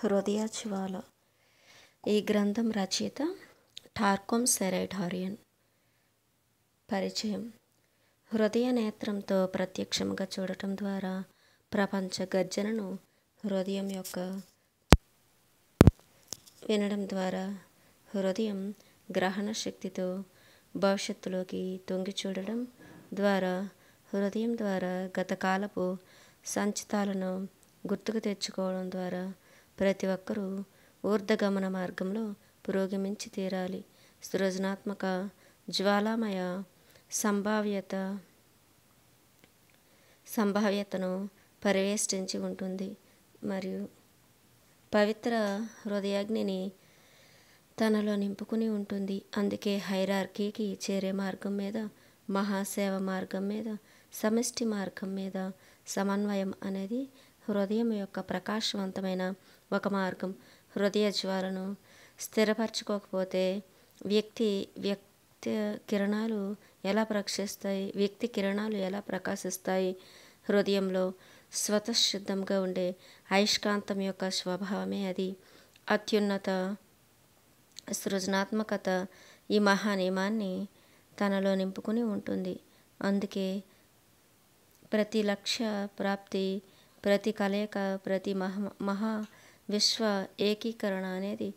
హృదయ ఈ గ్రంథం రచయిత టార్కోమ్ సెరైడారియన్ పరిచయం హృదయ నేత్రంతో ప్రత్యక్షంగా చూడటం ద్వారా ప్రపంచ గర్జనను హృదయం యొక్క వినడం ద్వారా హృదయం గ్రహణ శక్తితో భవిష్యత్తులోకి తొంగి చూడడం ద్వారా హృదయం ద్వారా గతకాలపు సంచితాలను గుర్తుకు తెచ్చుకోవడం ద్వారా ప్రతి ఒక్కరూ ఊర్ధగమన మార్గంలో పురోగమించి తీరాలి సృజనాత్మక జ్వాలామయ సంభావ్యత సంభావ్యతను పరివేష్టించి ఉంటుంది మరియు పవిత్ర హృదయాగ్నిని తనలో నింపుకుని ఉంటుంది అందుకే హైరార్కీకి చేరే మార్గం మీద మహాసేవ మార్గం మీద సమిష్టి మార్గం మీద సమన్వయం అనేది హృదయం యొక్క ప్రకాశవంతమైన ఒక మార్గం హృదయ జ్వాలను స్థిరపరచుకోకపోతే వ్యక్తి వ్యక్తి కిరణాలు ఎలా ప్రక్షిస్తాయి వ్యక్తి కిరణాలు ఎలా ప్రకాశిస్తాయి హృదయంలో స్వతశుద్ధంగా ఉండే అయిష్కాంతం యొక్క స్వభావమే అది అత్యున్నత సృజనాత్మకత ఈ మహానియమాన్ని తనలో నింపుకుని ఉంటుంది అందుకే ప్రతి లక్ష్య ప్రాప్తి ప్రతి కలయిక ప్రతి మహా మహా విశ్వ ఏకీకరణ అనేది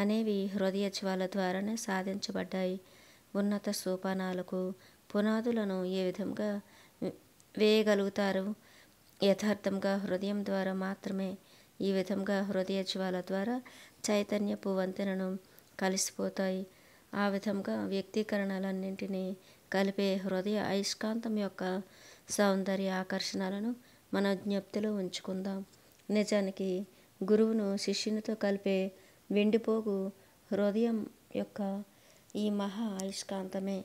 అనేవి హృదయ జ్వాల ద్వారానే సాధించబడ్డాయి ఉన్నత సోపానాలకు పునాదులను ఏ విధంగా వేయగలుగుతారు యథార్థంగా హృదయం ద్వారా మాత్రమే ఈ విధంగా హృదయ జ్వాల ద్వారా చైతన్యపు వంతెనను కలిసిపోతాయి ఆ విధంగా వ్యక్తీకరణలన్నింటినీ కలిపే హృదయ అయస్కాంతం యొక్క సౌందర్య ఆకర్షణలను మన జ్ఞప్తిలో ఉంచుకుందాం నిజానికి గురువును శిష్యునితో కలిపే వెండిపోగు హృదయం యొక్క ఈ మహా అయస్కాంతమే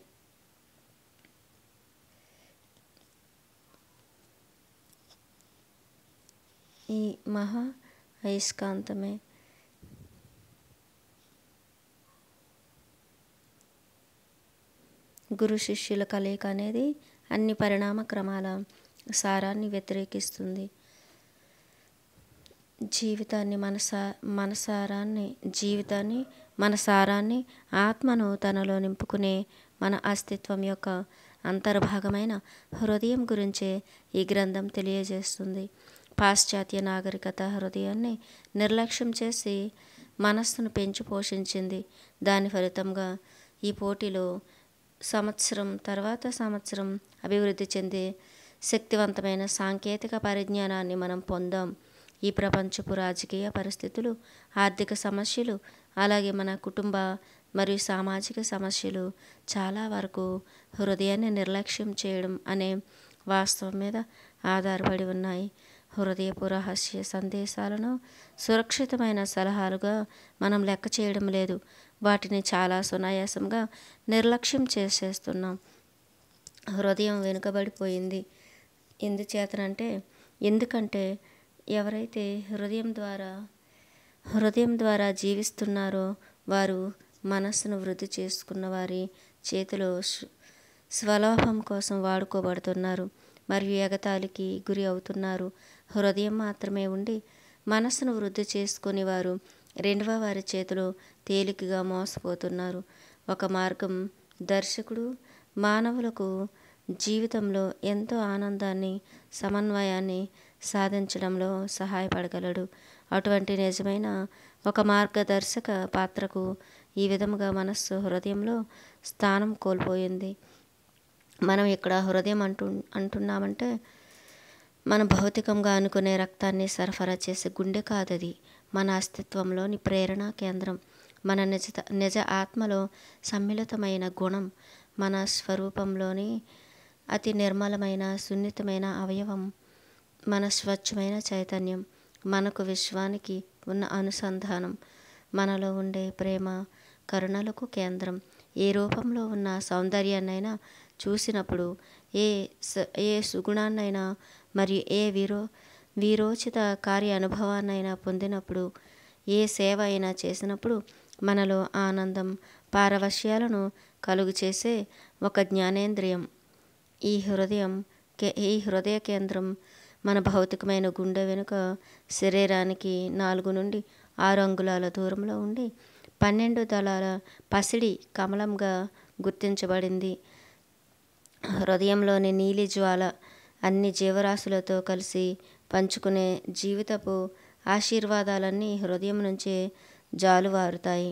ఈ మహా అయస్కాంతమే గురు శిష్యుల కలయిక అనేది అన్ని పరిణామ క్రమాల సారాన్ని వ్యతిరేకిస్తుంది జీవితాన్ని మనసా మనసారాన్ని జీవితాన్ని మన సారాన్ని ఆత్మను తనలో నింపుకునే మన అస్తిత్వం యొక్క అంతర్భాగమైన హృదయం గురించే ఈ గ్రంథం తెలియజేస్తుంది పాశ్చాత్య నాగరికత హృదయాన్ని నిర్లక్ష్యం చేసి మనస్సును పెంచి పోషించింది దాని ఫలితంగా ఈ పోటీలో సంవత్సరం తర్వాత సంవత్సరం అభివృద్ధి చెందే శక్తివంతమైన సాంకేతిక పరిజ్ఞానాన్ని మనం పొందాం ఈ ప్రపంచపు రాజకీయ పరిస్థితులు ఆర్థిక సమస్యలు అలాగే మన కుటుంబ మరియు సామాజిక సమస్యలు చాలా వరకు హృదయాన్ని నిర్లక్ష్యం చేయడం అనే వాస్తవం మీద ఆధారపడి ఉన్నాయి హృదయపు రహస్య సందేశాలను సురక్షితమైన సలహాలుగా మనం లెక్క చేయడం లేదు వాటిని చాలా సునాయాసంగా నిర్లక్ష్యం చేసేస్తున్నాం హృదయం వెనుకబడిపోయింది ఎందుచేతనంటే ఎందుకంటే ఎవరైతే హృదయం ద్వారా హృదయం ద్వారా జీవిస్తున్నారో వారు మనస్సును వృద్ధి చేసుకున్న వారి చేతిలో స్వలాభం కోసం వాడుకోబడుతున్నారు మరియు ఎగతాళికి గురి అవుతున్నారు హృదయం మాత్రమే ఉండి మనస్సును వృద్ధి చేసుకుని వారు రెండవ వారి చేతిలో తేలికగా మోసపోతున్నారు ఒక మార్గం దర్శకుడు మానవులకు జీవితంలో ఎంతో ఆనందాన్ని సమన్వయాన్ని సాధించడంలో సహాయపడగలడు అటువంటి నిజమైన ఒక మార్గదర్శక పాత్రకు ఈ విధముగా మనస్సు హృదయంలో స్థానం కోల్పోయింది మనం ఇక్కడ హృదయం అంటు అంటున్నామంటే మన భౌతికంగా అనుకునే రక్తాన్ని సరఫరా చేసే గుండె కాదది మన అస్తిత్వంలోని ప్రేరణ కేంద్రం మన నిజ నిజ ఆత్మలో సమ్మిళితమైన గుణం మన స్వరూపంలోని అతి నిర్మలమైన సున్నితమైన అవయవం మన స్వచ్ఛమైన చైతన్యం మనకు విశ్వానికి ఉన్న అనుసంధానం మనలో ఉండే ప్రేమ కరుణలకు కేంద్రం ఏ రూపంలో ఉన్న సౌందర్యాన్నైనా చూసినప్పుడు ఏ ఏ సుగుణాన్నైనా మరియు ఏ విరో వీరోచిత కార్య అనుభవాన్నైనా పొందినప్పుడు ఏ సేవ అయినా చేసినప్పుడు మనలో ఆనందం పారవశ్యాలను కలుగు చేసే ఒక జ్ఞానేంద్రియం ఈ హృదయం ఈ హృదయ కేంద్రం మన భౌతికమైన గుండె వెనుక శరీరానికి నాలుగు నుండి ఆరు అంగుళాల దూరంలో ఉండి పన్నెండు దళాల పసిడి కమలంగా గుర్తించబడింది హృదయంలోని నీలి జ్వాల అన్ని జీవరాశులతో కలిసి పంచుకునే జీవితపు ఆశీర్వాదాలన్నీ హృదయం నుంచే జాలువారుతాయి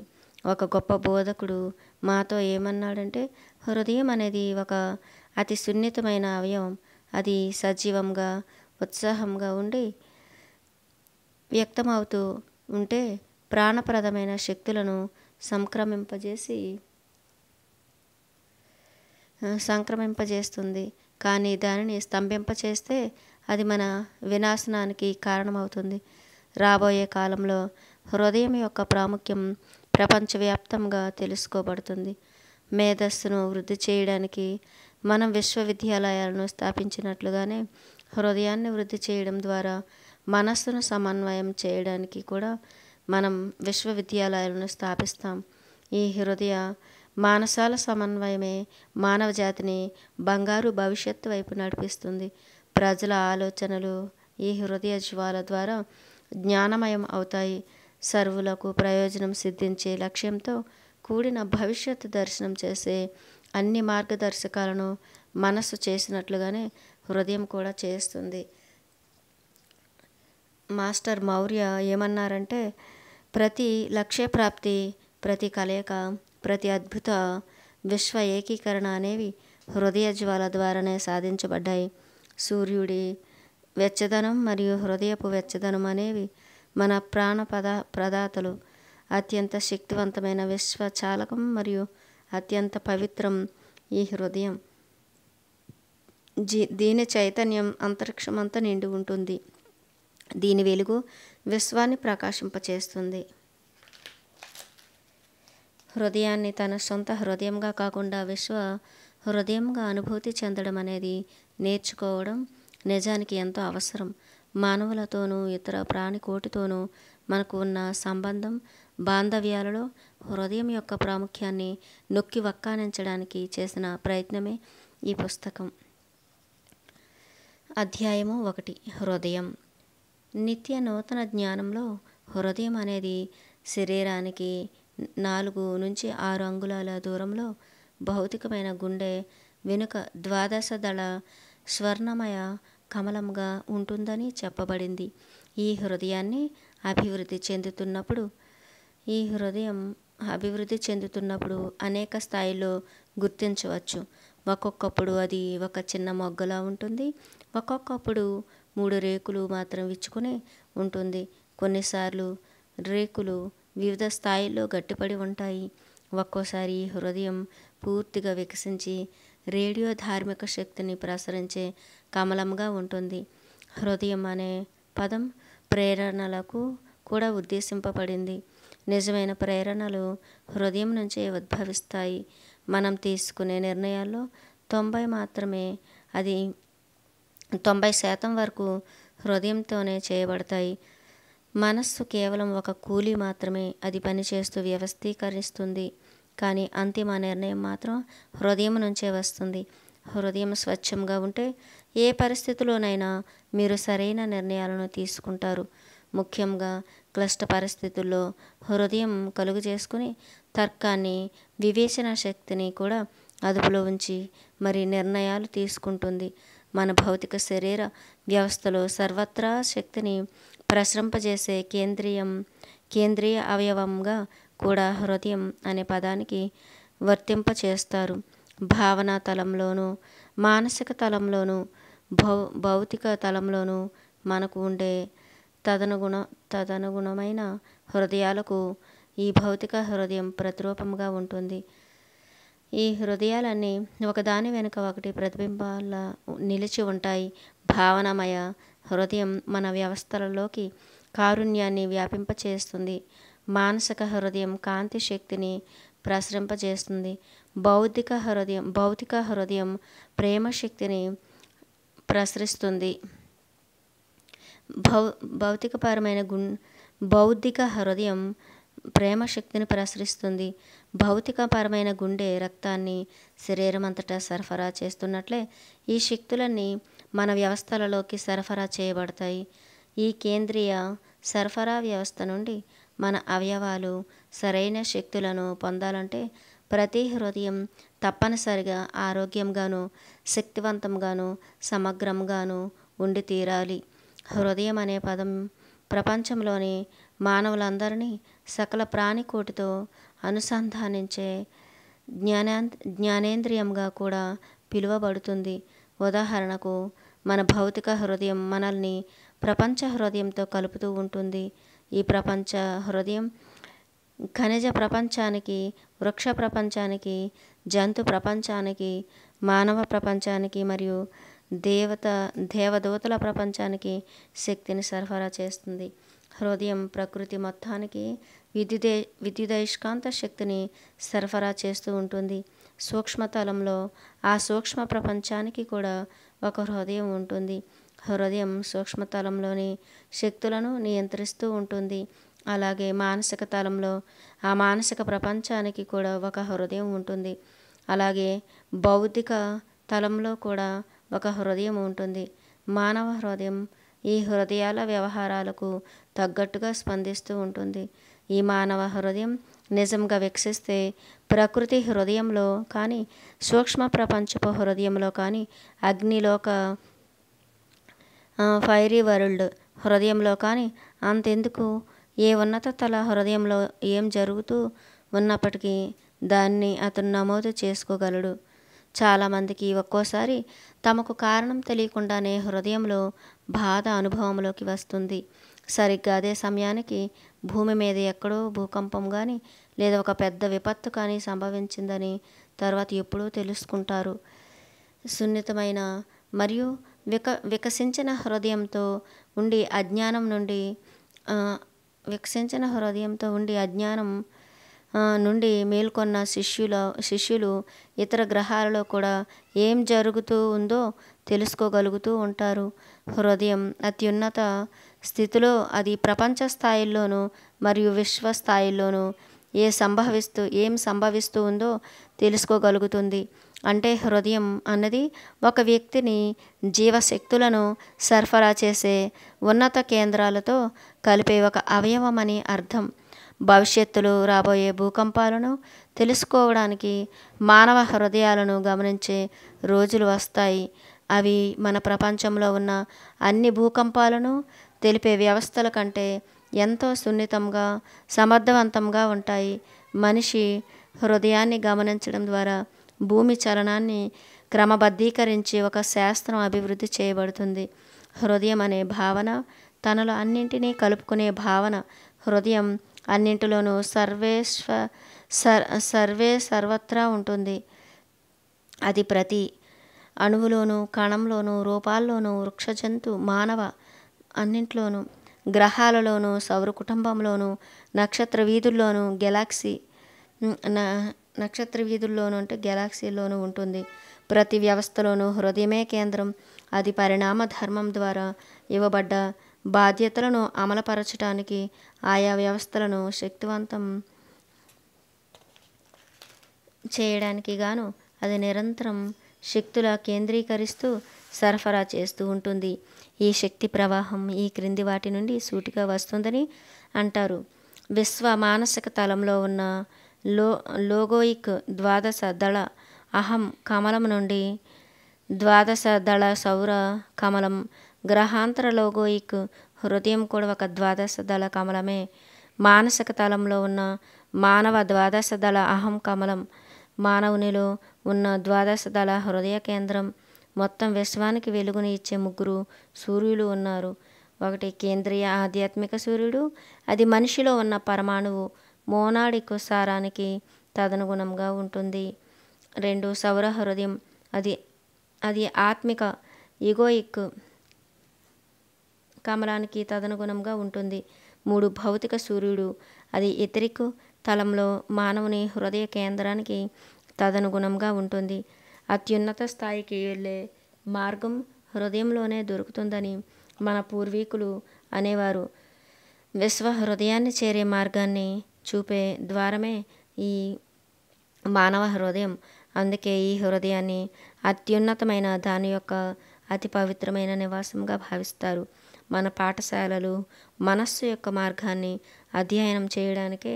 ఒక గొప్ప బోధకుడు మాతో ఏమన్నాడంటే హృదయం అనేది ఒక అతి సున్నితమైన అవయవం అది సజీవంగా ఉత్సాహంగా ఉండి వ్యక్తమవుతూ ఉంటే ప్రాణప్రదమైన శక్తులను సంక్రమింపజేసి సంక్రమింపజేస్తుంది కానీ దానిని స్తంభింపచేస్తే అది మన వినాశనానికి కారణమవుతుంది రాబోయే కాలంలో హృదయం యొక్క ప్రాముఖ్యం ప్రపంచవ్యాప్తంగా తెలుసుకోబడుతుంది మేధస్సును వృద్ధి చేయడానికి మనం విశ్వవిద్యాలయాలను స్థాపించినట్లుగానే హృదయాన్ని వృద్ధి చేయడం ద్వారా మనస్సును సమన్వయం చేయడానికి కూడా మనం విశ్వవిద్యాలయాలను స్థాపిస్తాం ఈ హృదయ మానసాల సమన్వయమే మానవ జాతిని బంగారు భవిష్యత్తు వైపు నడిపిస్తుంది ప్రజల ఆలోచనలు ఈ హృదయ జ్వాల ద్వారా జ్ఞానమయం అవుతాయి సర్వులకు ప్రయోజనం సిద్ధించే లక్ష్యంతో కూడిన భవిష్యత్తు దర్శనం చేసే అన్ని మార్గదర్శకాలను మనస్సు చేసినట్లుగానే హృదయం కూడా చేస్తుంది మాస్టర్ మౌర్య ఏమన్నారంటే ప్రతి లక్ష్య ప్రాప్తి ప్రతి కలయిక ప్రతి అద్భుత విశ్వ ఏకీకరణ అనేవి హృదయ జ్వాల ద్వారానే సాధించబడ్డాయి సూర్యుడి వెచ్చదనం మరియు హృదయపు వెచ్చదనం అనేవి మన ప్రాణ పదా ప్రదాతలు అత్యంత శక్తివంతమైన విశ్వ చాలకం మరియు అత్యంత పవిత్రం ఈ హృదయం జీ దీని చైతన్యం అంతరిక్షమంతా నిండి ఉంటుంది దీని వెలుగు విశ్వాన్ని ప్రకాశింపచేస్తుంది హృదయాన్ని తన సొంత హృదయంగా కాకుండా విశ్వ హృదయంగా అనుభూతి చెందడం అనేది నేర్చుకోవడం నిజానికి ఎంతో అవసరం మానవులతోనూ ఇతర ప్రాణికోటితోనూ మనకు ఉన్న సంబంధం బాంధవ్యాలలో హృదయం యొక్క ప్రాముఖ్యాన్ని నొక్కి వక్కానించడానికి చేసిన ప్రయత్నమే ఈ పుస్తకం అధ్యాయము ఒకటి హృదయం నిత్య నూతన జ్ఞానంలో హృదయం అనేది శరీరానికి నాలుగు నుంచి ఆరు అంగుళాల దూరంలో భౌతికమైన గుండె వెనుక ద్వాదశ దళ స్వర్ణమయ కమలంగా ఉంటుందని చెప్పబడింది ఈ హృదయాన్ని అభివృద్ధి చెందుతున్నప్పుడు ఈ హృదయం అభివృద్ధి చెందుతున్నప్పుడు అనేక స్థాయిలో గుర్తించవచ్చు ఒక్కొక్కప్పుడు అది ఒక చిన్న మొగ్గలా ఉంటుంది ఒక్కొక్కప్పుడు మూడు రేకులు మాత్రం విచ్చుకుని ఉంటుంది కొన్నిసార్లు రేకులు వివిధ స్థాయిల్లో గట్టిపడి ఉంటాయి ఒక్కోసారి హృదయం పూర్తిగా వికసించి రేడియో ధార్మిక శక్తిని ప్రసరించే కమలంగా ఉంటుంది హృదయం అనే పదం ప్రేరణలకు కూడా ఉద్దేశింపబడింది నిజమైన ప్రేరణలు హృదయం నుంచే ఉద్భవిస్తాయి మనం తీసుకునే నిర్ణయాల్లో తొంభై మాత్రమే అది తొంభై శాతం వరకు హృదయంతోనే చేయబడతాయి మనస్సు కేవలం ఒక కూలి మాత్రమే అది పనిచేస్తూ వ్యవస్థీకరిస్తుంది కానీ అంతిమ నిర్ణయం మాత్రం హృదయం నుంచే వస్తుంది హృదయం స్వచ్ఛంగా ఉంటే ఏ పరిస్థితిలోనైనా మీరు సరైన నిర్ణయాలను తీసుకుంటారు ముఖ్యంగా క్లిష్ట పరిస్థితుల్లో హృదయం కలుగు చేసుకుని తర్కాన్ని వివేచన శక్తిని కూడా అదుపులో ఉంచి మరి నిర్ణయాలు తీసుకుంటుంది మన భౌతిక శరీర వ్యవస్థలో సర్వత్రా శక్తిని ప్రసరింపజేసే కేంద్రీయం కేంద్రీయ అవయవంగా కూడా హృదయం అనే పదానికి వర్తింపచేస్తారు భావనా తలంలోనూ మానసిక తలంలోనూ భౌ భౌతిక తలంలోనూ మనకు ఉండే తదనుగుణ తదనుగుణమైన హృదయాలకు ఈ భౌతిక హృదయం ప్రతిరూపంగా ఉంటుంది ఈ హృదయాలన్నీ ఒకదాని వెనుక ఒకటి ప్రతిబింబాల నిలిచి ఉంటాయి భావనమయ హృదయం మన వ్యవస్థలలోకి కారుణ్యాన్ని వ్యాపింపచేస్తుంది మానసిక హృదయం కాంతి శక్తిని ప్రసరింపజేస్తుంది భౌతిక హృదయం భౌతిక హృదయం ప్రేమ శక్తిని ప్రసరిస్తుంది భౌ భౌతికపరమైన గుం బౌద్ధిక హృదయం ప్రేమ శక్తిని ప్రసరిస్తుంది భౌతికపరమైన గుండె రక్తాన్ని శరీరమంతటా సరఫరా చేస్తున్నట్లే ఈ శక్తులన్నీ మన వ్యవస్థలలోకి సరఫరా చేయబడతాయి ఈ కేంద్రీయ సరఫరా వ్యవస్థ నుండి మన అవయవాలు సరైన శక్తులను పొందాలంటే ప్రతి హృదయం తప్పనిసరిగా ఆరోగ్యంగాను శక్తివంతంగాను సమగ్రంగాను ఉండి తీరాలి హృదయం అనే పదం ప్రపంచంలోని మానవులందరినీ సకల ప్రాణికోటితో అనుసంధానించే జ్ఞానా జ్ఞానేంద్రియంగా కూడా పిలువబడుతుంది ఉదాహరణకు మన భౌతిక హృదయం మనల్ని ప్రపంచ హృదయంతో కలుపుతూ ఉంటుంది ఈ ప్రపంచ హృదయం ఖనిజ ప్రపంచానికి వృక్ష ప్రపంచానికి జంతు ప్రపంచానికి మానవ ప్రపంచానికి మరియు దేవత దేవదూతల ప్రపంచానికి శక్తిని సరఫరా చేస్తుంది హృదయం ప్రకృతి మొత్తానికి విద్యుదే విద్యుదయస్కాంత శక్తిని సరఫరా చేస్తూ ఉంటుంది సూక్ష్మతలంలో ఆ సూక్ష్మ ప్రపంచానికి కూడా ఒక హృదయం ఉంటుంది హృదయం సూక్ష్మతలంలోని శక్తులను నియంత్రిస్తూ ఉంటుంది అలాగే మానసిక తలంలో ఆ మానసిక ప్రపంచానికి కూడా ఒక హృదయం ఉంటుంది అలాగే భౌతిక తలంలో కూడా ఒక హృదయం ఉంటుంది మానవ హృదయం ఈ హృదయాల వ్యవహారాలకు తగ్గట్టుగా స్పందిస్తూ ఉంటుంది ఈ మానవ హృదయం నిజంగా వికసిస్తే ప్రకృతి హృదయంలో కానీ సూక్ష్మ ప్రపంచపు హృదయంలో కానీ అగ్నిలోక ఫైరీ వరల్డ్ హృదయంలో కానీ అంతెందుకు ఏ ఉన్నత తల హృదయంలో ఏం జరుగుతూ ఉన్నప్పటికీ దాన్ని అతను నమోదు చేసుకోగలడు చాలామందికి ఒక్కోసారి తమకు కారణం తెలియకుండానే హృదయంలో బాధ అనుభవంలోకి వస్తుంది సరిగ్గా అదే సమయానికి భూమి మీద ఎక్కడో భూకంపం కానీ లేదా ఒక పెద్ద విపత్తు కానీ సంభవించిందని తర్వాత ఎప్పుడూ తెలుసుకుంటారు సున్నితమైన మరియు విక వికసించిన హృదయంతో ఉండి అజ్ఞానం నుండి వికసించిన హృదయంతో ఉండి అజ్ఞానం నుండి మేల్కొన్న శిష్యుల శిష్యులు ఇతర గ్రహాలలో కూడా ఏం జరుగుతూ ఉందో తెలుసుకోగలుగుతూ ఉంటారు హృదయం అత్యున్నత స్థితిలో అది ప్రపంచ స్థాయిల్లోనూ మరియు విశ్వ స్థాయిల్లోనూ ఏ సంభవిస్తూ ఏం సంభవిస్తూ ఉందో తెలుసుకోగలుగుతుంది అంటే హృదయం అన్నది ఒక వ్యక్తిని జీవశక్తులను సరఫరా చేసే ఉన్నత కేంద్రాలతో కలిపే ఒక అవయవం అని అర్థం భవిష్యత్తులో రాబోయే భూకంపాలను తెలుసుకోవడానికి మానవ హృదయాలను గమనించే రోజులు వస్తాయి అవి మన ప్రపంచంలో ఉన్న అన్ని భూకంపాలను తెలిపే వ్యవస్థల కంటే ఎంతో సున్నితంగా సమర్థవంతంగా ఉంటాయి మనిషి హృదయాన్ని గమనించడం ద్వారా భూమి చలనాన్ని క్రమబద్ధీకరించి ఒక శాస్త్రం అభివృద్ధి చేయబడుతుంది హృదయం అనే భావన తనలో అన్నింటినీ కలుపుకునే భావన హృదయం అన్నింటిలోనూ సర్వేశ్వ సర్ సర్వే సర్వత్రా ఉంటుంది అది ప్రతి అణువులోనూ కణంలోనూ రూపాల్లోనూ వృక్ష జంతు మానవ అన్నింట్లోనూ గ్రహాలలోనూ సౌర కుటుంబంలోనూ నక్షత్ర వీధుల్లోనూ గెలాక్సీ నక్షత్ర వీధుల్లోనూ అంటే గెలాక్సీలోనూ ఉంటుంది ప్రతి వ్యవస్థలోనూ హృదయమే కేంద్రం అది పరిణామ ధర్మం ద్వారా ఇవ్వబడ్డ బాధ్యతలను అమలుపరచడానికి ఆయా వ్యవస్థలను శక్తివంతం చేయడానికి గాను అది నిరంతరం శక్తుల కేంద్రీకరిస్తూ సరఫరా చేస్తూ ఉంటుంది ఈ శక్తి ప్రవాహం ఈ క్రింది వాటి నుండి సూటిగా వస్తుందని అంటారు విశ్వ మానసిక తలంలో ఉన్న లో లోగోయిక్ ద్వాదశ దళ అహం కమలం నుండి ద్వాదశ దళ సౌర కమలం గ్రహాంతర లోగోయిక్ హృదయం కూడా ఒక ద్వాదశ దళ కమలమే మానసిక తలంలో ఉన్న మానవ ద్వాదశ దళ అహం కమలం మానవునిలో ఉన్న ద్వాదశ దళ హృదయ కేంద్రం మొత్తం విశ్వానికి వెలుగుని ఇచ్చే ముగ్గురు సూర్యులు ఉన్నారు ఒకటి కేంద్రీయ ఆధ్యాత్మిక సూర్యుడు అది మనిషిలో ఉన్న పరమాణువు మోనాడికు సారానికి తదనుగుణంగా ఉంటుంది రెండు సౌర హృదయం అది అది ఆత్మిక ఇగోయిక్ కమలానికి తదనుగుణంగా ఉంటుంది మూడు భౌతిక సూర్యుడు అది ఇతరికు తలంలో మానవుని హృదయ కేంద్రానికి తదనుగుణంగా ఉంటుంది అత్యున్నత స్థాయికి వెళ్ళే మార్గం హృదయంలోనే దొరుకుతుందని మన పూర్వీకులు అనేవారు విశ్వ హృదయాన్ని చేరే మార్గాన్ని చూపే ద్వారమే ఈ మానవ హృదయం అందుకే ఈ హృదయాన్ని అత్యున్నతమైన దాని యొక్క అతి పవిత్రమైన నివాసంగా భావిస్తారు మన పాఠశాలలు మనస్సు యొక్క మార్గాన్ని అధ్యయనం చేయడానికే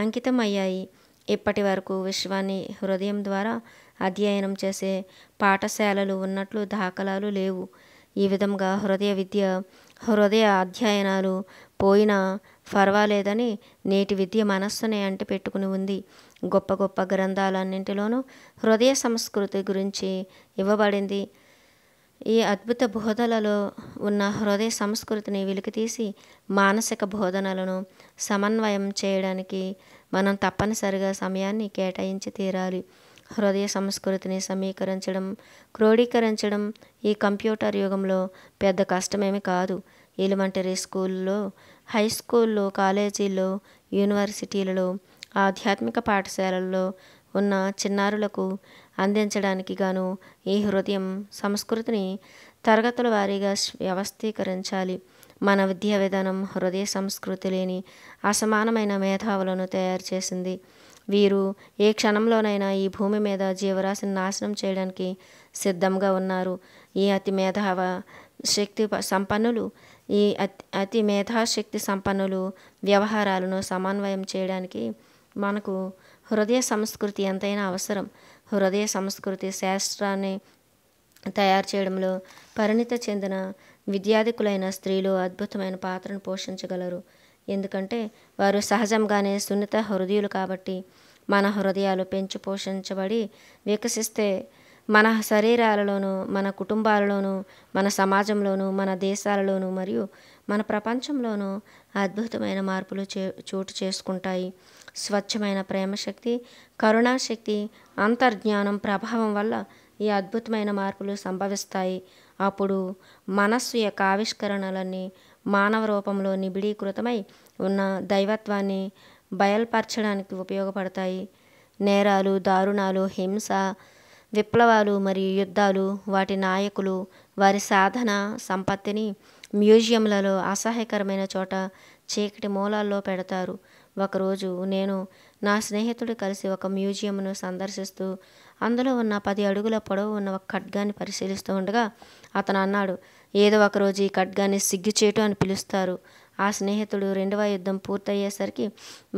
అంకితమయ్యాయి ఇప్పటి వరకు విశ్వాన్ని హృదయం ద్వారా అధ్యయనం చేసే పాఠశాలలు ఉన్నట్లు దాఖలాలు లేవు ఈ విధంగా హృదయ విద్య హృదయ అధ్యయనాలు పోయినా పర్వాలేదని నేటి విద్య మనస్సునే అంటిపెట్టుకుని ఉంది గొప్ప గొప్ప గ్రంథాలన్నింటిలోనూ హృదయ సంస్కృతి గురించి ఇవ్వబడింది ఈ అద్భుత బోధనలో ఉన్న హృదయ సంస్కృతిని వెలికితీసి మానసిక బోధనలను సమన్వయం చేయడానికి మనం తప్పనిసరిగా సమయాన్ని కేటాయించి తీరాలి హృదయ సంస్కృతిని సమీకరించడం క్రోడీకరించడం ఈ కంప్యూటర్ యుగంలో పెద్ద కష్టమేమి కాదు ఎలిమెంటరీ స్కూల్లో హై స్కూల్లో కాలేజీల్లో యూనివర్సిటీలలో ఆధ్యాత్మిక పాఠశాలల్లో ఉన్న చిన్నారులకు అందించడానికి గాను ఈ హృదయం సంస్కృతిని తరగతుల వారీగా వ్యవస్థీకరించాలి మన విద్యా విధానం హృదయ సంస్కృతి లేని అసమానమైన మేధావులను తయారు చేసింది వీరు ఏ క్షణంలోనైనా ఈ భూమి మీద జీవరాశిని నాశనం చేయడానికి సిద్ధంగా ఉన్నారు ఈ అతి మేధావ శక్తి సంపన్నులు ఈ అతి అతి మేధాశక్తి సంపన్నులు వ్యవహారాలను సమన్వయం చేయడానికి మనకు హృదయ సంస్కృతి ఎంతైనా అవసరం హృదయ సంస్కృతి శాస్త్రాన్ని తయారు చేయడంలో పరిణిత చెందిన విద్యాధికులైన స్త్రీలు అద్భుతమైన పాత్రను పోషించగలరు ఎందుకంటే వారు సహజంగానే సున్నిత హృదయులు కాబట్టి మన హృదయాలు పెంచి పోషించబడి వికసిస్తే మన శరీరాలలోనూ మన కుటుంబాలలోనూ మన సమాజంలోనూ మన దేశాలలోనూ మరియు మన ప్రపంచంలోనూ అద్భుతమైన మార్పులు చే చోటు చేసుకుంటాయి స్వచ్ఛమైన ప్రేమశక్తి కరుణాశక్తి అంతర్జ్ఞానం ప్రభావం వల్ల ఈ అద్భుతమైన మార్పులు సంభవిస్తాయి అప్పుడు మనస్సు యొక్క ఆవిష్కరణలన్నీ మానవ రూపంలో నిబిడీకృతమై ఉన్న దైవత్వాన్ని బయల్పరచడానికి ఉపయోగపడతాయి నేరాలు దారుణాలు హింస విప్లవాలు మరియు యుద్ధాలు వాటి నాయకులు వారి సాధన సంపత్తిని మ్యూజియంలలో అసహ్యకరమైన చోట చీకటి మూలాల్లో పెడతారు ఒకరోజు నేను నా స్నేహితుడు కలిసి ఒక మ్యూజియంను సందర్శిస్తూ అందులో ఉన్న పది అడుగుల పొడవు ఉన్న ఒక ఖడ్గాన్ని పరిశీలిస్తూ ఉండగా అతను అన్నాడు ఏదో ఒకరోజు ఈ ఖడ్గాన్ని సిగ్గుచేటు అని పిలుస్తారు ఆ స్నేహితుడు రెండవ యుద్ధం పూర్తయ్యేసరికి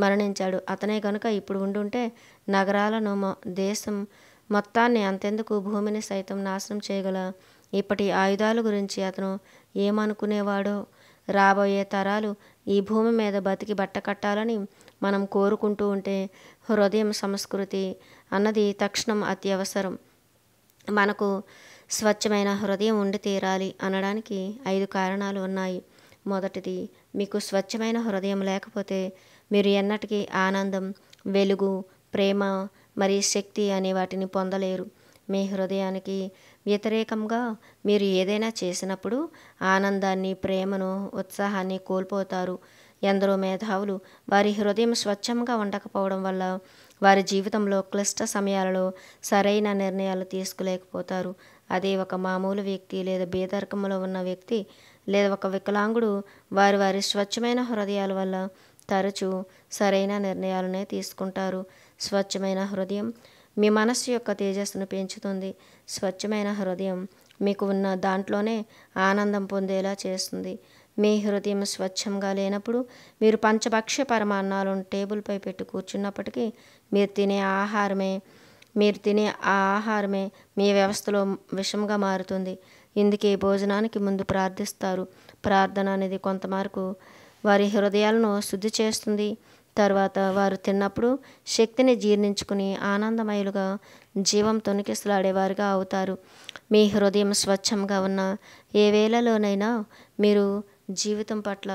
మరణించాడు అతనే కనుక ఇప్పుడు ఉండుంటే నగరాలను దేశం మొత్తాన్ని అంతెందుకు భూమిని సైతం నాశనం చేయగల ఇప్పటి ఆయుధాల గురించి అతను ఏమనుకునేవాడో రాబోయే తరాలు ఈ భూమి మీద బతికి బట్టకట్టాలని మనం కోరుకుంటూ ఉంటే హృదయం సంస్కృతి అన్నది తక్షణం అత్యవసరం మనకు స్వచ్ఛమైన హృదయం ఉండి తీరాలి అనడానికి ఐదు కారణాలు ఉన్నాయి మొదటిది మీకు స్వచ్ఛమైన హృదయం లేకపోతే మీరు ఎన్నటికీ ఆనందం వెలుగు ప్రేమ మరి శక్తి అనే వాటిని పొందలేరు మీ హృదయానికి వ్యతిరేకంగా మీరు ఏదైనా చేసినప్పుడు ఆనందాన్ని ప్రేమను ఉత్సాహాన్ని కోల్పోతారు ఎందరో మేధావులు వారి హృదయం స్వచ్ఛంగా ఉండకపోవడం వల్ల వారి జీవితంలో క్లిష్ట సమయాలలో సరైన నిర్ణయాలు తీసుకోలేకపోతారు అదే ఒక మామూలు వ్యక్తి లేదా బేదరికంలో ఉన్న వ్యక్తి లేదా ఒక వికలాంగుడు వారి వారి స్వచ్ఛమైన హృదయాల వల్ల తరచూ సరైన నిర్ణయాలనే తీసుకుంటారు స్వచ్ఛమైన హృదయం మీ మనస్సు యొక్క తేజస్సును పెంచుతుంది స్వచ్ఛమైన హృదయం మీకు ఉన్న దాంట్లోనే ఆనందం పొందేలా చేస్తుంది మీ హృదయం స్వచ్ఛంగా లేనప్పుడు మీరు పంచభక్ష పరమాన్నాలను టేబుల్పై పెట్టి కూర్చున్నప్పటికీ మీరు తినే ఆహారమే మీరు తినే ఆ ఆహారమే మీ వ్యవస్థలో విషంగా మారుతుంది ఇందుకే భోజనానికి ముందు ప్రార్థిస్తారు ప్రార్థన అనేది కొంతమరకు వారి హృదయాలను శుద్ధి చేస్తుంది తర్వాత వారు తిన్నప్పుడు శక్తిని జీర్ణించుకుని ఆనందమయులుగా జీవం తొనికిసలాడేవారుగా అవుతారు మీ హృదయం స్వచ్ఛంగా ఉన్న ఏ వేళలోనైనా మీరు జీవితం పట్ల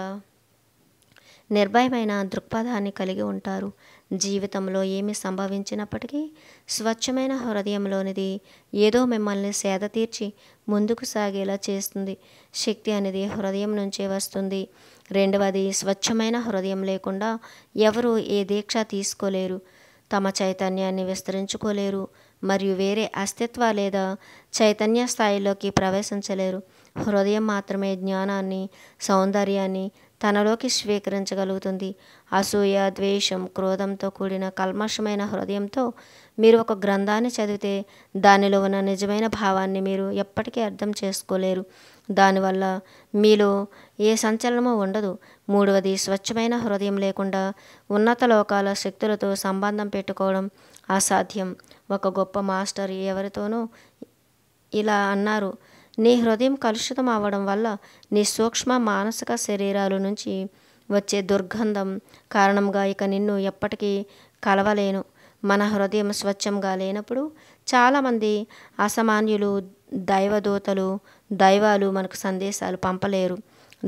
నిర్భయమైన దృక్పథాన్ని కలిగి ఉంటారు జీవితంలో ఏమి సంభవించినప్పటికీ స్వచ్ఛమైన హృదయంలోనిది ఏదో మిమ్మల్ని సేద తీర్చి ముందుకు సాగేలా చేస్తుంది శక్తి అనేది హృదయం నుంచే వస్తుంది రెండవది స్వచ్ఛమైన హృదయం లేకుండా ఎవరు ఏ దీక్ష తీసుకోలేరు తమ చైతన్యాన్ని విస్తరించుకోలేరు మరియు వేరే అస్తిత్వ లేదా చైతన్య స్థాయిలోకి ప్రవేశించలేరు హృదయం మాత్రమే జ్ఞానాన్ని సౌందర్యాన్ని తనలోకి స్వీకరించగలుగుతుంది అసూయ ద్వేషం క్రోధంతో కూడిన కల్మషమైన హృదయంతో మీరు ఒక గ్రంథాన్ని చదివితే దానిలో ఉన్న నిజమైన భావాన్ని మీరు ఎప్పటికీ అర్థం చేసుకోలేరు దానివల్ల మీలో ఏ సంచలనము ఉండదు మూడవది స్వచ్ఛమైన హృదయం లేకుండా ఉన్నత లోకాల శక్తులతో సంబంధం పెట్టుకోవడం అసాధ్యం ఒక గొప్ప మాస్టర్ ఎవరితోనూ ఇలా అన్నారు నీ హృదయం కలుషితం అవ్వడం వల్ల నీ సూక్ష్మ మానసిక శరీరాల నుంచి వచ్చే దుర్గంధం కారణంగా ఇక నిన్ను ఎప్పటికీ కలవలేను మన హృదయం స్వచ్ఛంగా లేనప్పుడు చాలామంది అసామాన్యులు దైవదూతలు దైవాలు మనకు సందేశాలు పంపలేరు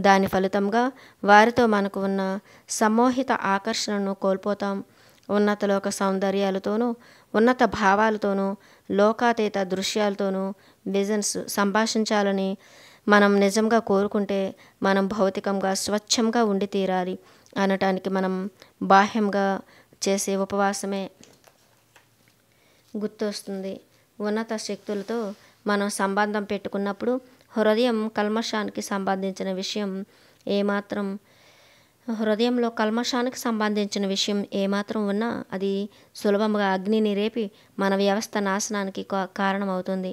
దాని ఫలితంగా వారితో మనకు ఉన్న సమోహిత ఆకర్షణను కోల్పోతాం ఉన్నతలోక సౌందర్యాలతోనూ ఉన్నత భావాలతోనూ లోకాతీత దృశ్యాలతోనూ విజన్స్ సంభాషించాలని మనం నిజంగా కోరుకుంటే మనం భౌతికంగా స్వచ్ఛంగా ఉండి తీరాలి అనటానికి మనం బాహ్యంగా చేసే ఉపవాసమే గుర్తొస్తుంది ఉన్నత శక్తులతో మనం సంబంధం పెట్టుకున్నప్పుడు హృదయం కల్మషానికి సంబంధించిన విషయం ఏమాత్రం హృదయంలో కల్మషానికి సంబంధించిన విషయం ఏమాత్రం ఉన్నా అది సులభంగా అగ్నిని రేపి మన వ్యవస్థ నాశనానికి కారణమవుతుంది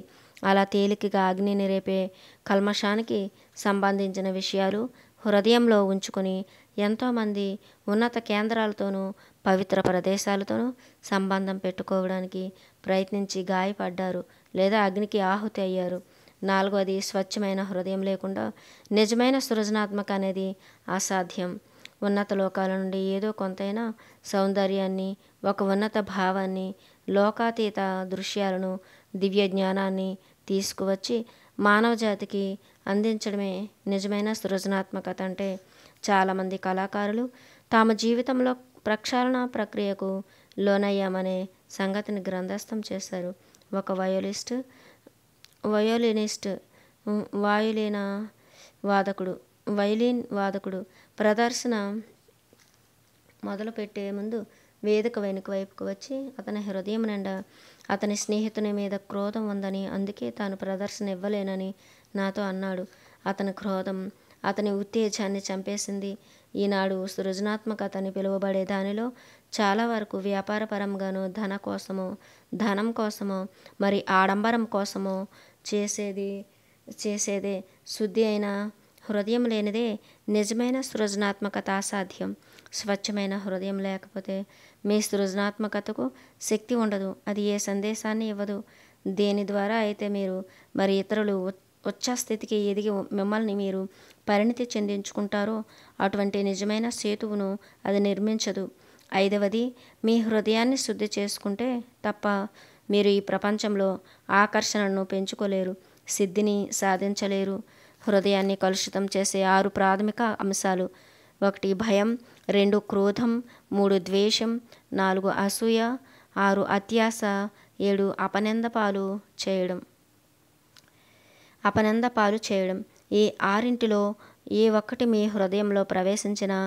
అలా తేలికగా అగ్నిని రేపే కల్మషానికి సంబంధించిన విషయాలు హృదయంలో ఉంచుకొని ఎంతోమంది ఉన్నత కేంద్రాలతోనూ పవిత్ర ప్రదేశాలతోనూ సంబంధం పెట్టుకోవడానికి ప్రయత్నించి గాయపడ్డారు లేదా అగ్నికి ఆహుతి అయ్యారు నాలుగవది స్వచ్ఛమైన హృదయం లేకుండా నిజమైన సృజనాత్మక అనేది అసాధ్యం ఉన్నత లోకాల నుండి ఏదో కొంతైనా సౌందర్యాన్ని ఒక ఉన్నత భావాన్ని లోకాతీత దృశ్యాలను దివ్య జ్ఞానాన్ని తీసుకువచ్చి మానవ జాతికి అందించడమే నిజమైన సృజనాత్మకత అంటే చాలామంది కళాకారులు తమ జీవితంలో ప్రక్షాళన ప్రక్రియకు లోనయ్యామనే సంగతిని గ్రంథస్థం చేశారు ఒక వయోలిస్ట్ వయోలినిస్ట్ వాయులీన వాదకుడు వయలిన్ వాదకుడు ప్రదర్శన మొదలుపెట్టే ముందు వేదిక వెనుక వైపుకు వచ్చి అతని హృదయం నిండా అతని స్నేహితుని మీద క్రోధం ఉందని అందుకే తాను ప్రదర్శన ఇవ్వలేనని నాతో అన్నాడు అతని క్రోధం అతని ఉత్తేజాన్ని చంపేసింది ఈనాడు సృజనాత్మకత అని పిలువబడే దానిలో చాలా వరకు వ్యాపారపరంగానూ ధన కోసమో ధనం కోసమో మరి ఆడంబరం కోసమో చేసేది చేసేదే శుద్ధి అయిన హృదయం లేనిదే నిజమైన సృజనాత్మకత అసాధ్యం స్వచ్ఛమైన హృదయం లేకపోతే మీ సృజనాత్మకతకు శక్తి ఉండదు అది ఏ సందేశాన్ని ఇవ్వదు దేని ద్వారా అయితే మీరు మరి ఇతరులు స్థితికి ఎదిగి మిమ్మల్ని మీరు పరిణితి చెందించుకుంటారో అటువంటి నిజమైన సేతువును అది నిర్మించదు ఐదవది మీ హృదయాన్ని శుద్ధి చేసుకుంటే తప్ప మీరు ఈ ప్రపంచంలో ఆకర్షణను పెంచుకోలేరు సిద్ధిని సాధించలేరు హృదయాన్ని కలుషితం చేసే ఆరు ప్రాథమిక అంశాలు ఒకటి భయం రెండు క్రోధం మూడు ద్వేషం నాలుగు అసూయ ఆరు అత్యాస ఏడు అపనందపాలు చేయడం అపనందపాలు చేయడం ఈ ఆరింటిలో ఏ ఒక్కటి మీ హృదయంలో ప్రవేశించినా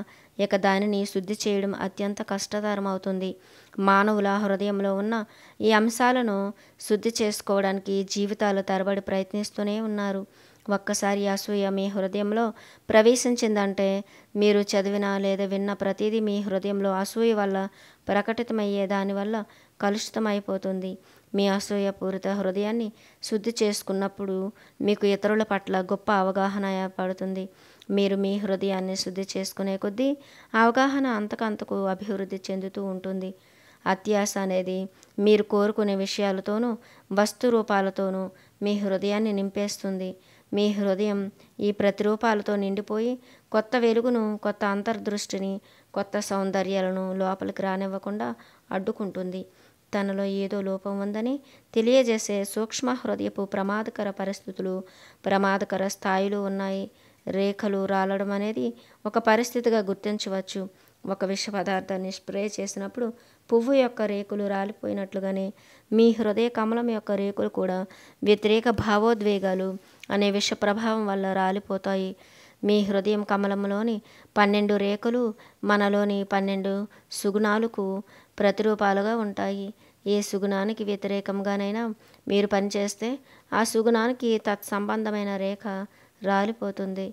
ఇక దానిని శుద్ధి చేయడం అత్యంత కష్టతరం అవుతుంది మానవుల హృదయంలో ఉన్న ఈ అంశాలను శుద్ధి చేసుకోవడానికి జీవితాలు తరబడి ప్రయత్నిస్తూనే ఉన్నారు ఒక్కసారి అసూయ మీ హృదయంలో ప్రవేశించిందంటే మీరు చదివిన లేదా విన్న ప్రతిదీ మీ హృదయంలో అసూయ వల్ల ప్రకటితమయ్యే దానివల్ల కలుషితమైపోతుంది మీ అసూయ పూరిత హృదయాన్ని శుద్ధి చేసుకున్నప్పుడు మీకు ఇతరుల పట్ల గొప్ప అవగాహన ఏర్పడుతుంది మీరు మీ హృదయాన్ని శుద్ధి చేసుకునే కొద్దీ అవగాహన అంతకంతకు అభివృద్ధి చెందుతూ ఉంటుంది అత్యాస అనేది మీరు కోరుకునే విషయాలతోనూ వస్తు రూపాలతోనూ మీ హృదయాన్ని నింపేస్తుంది మీ హృదయం ఈ ప్రతిరూపాలతో నిండిపోయి కొత్త వెలుగును కొత్త అంతర్దృష్టిని కొత్త సౌందర్యాలను లోపలికి రానివ్వకుండా అడ్డుకుంటుంది తనలో ఏదో లోపం ఉందని తెలియజేసే సూక్ష్మ హృదయపు ప్రమాదకర పరిస్థితులు ప్రమాదకర స్థాయిలు ఉన్నాయి రేఖలు రాలడం అనేది ఒక పరిస్థితిగా గుర్తించవచ్చు ఒక విష పదార్థాన్ని స్ప్రే చేసినప్పుడు పువ్వు యొక్క రేకులు రాలిపోయినట్లుగానే మీ హృదయ కమలం యొక్క రేకులు కూడా వ్యతిరేక భావోద్వేగాలు అనే విష ప్రభావం వల్ల రాలిపోతాయి మీ హృదయం కమలంలోని పన్నెండు రేకులు మనలోని పన్నెండు సుగుణాలకు ప్రతిరూపాలుగా ఉంటాయి ఏ సుగుణానికి వ్యతిరేకంగానైనా మీరు పనిచేస్తే ఆ సుగుణానికి తత్సంబంధమైన రేఖ రాలిపోతుంది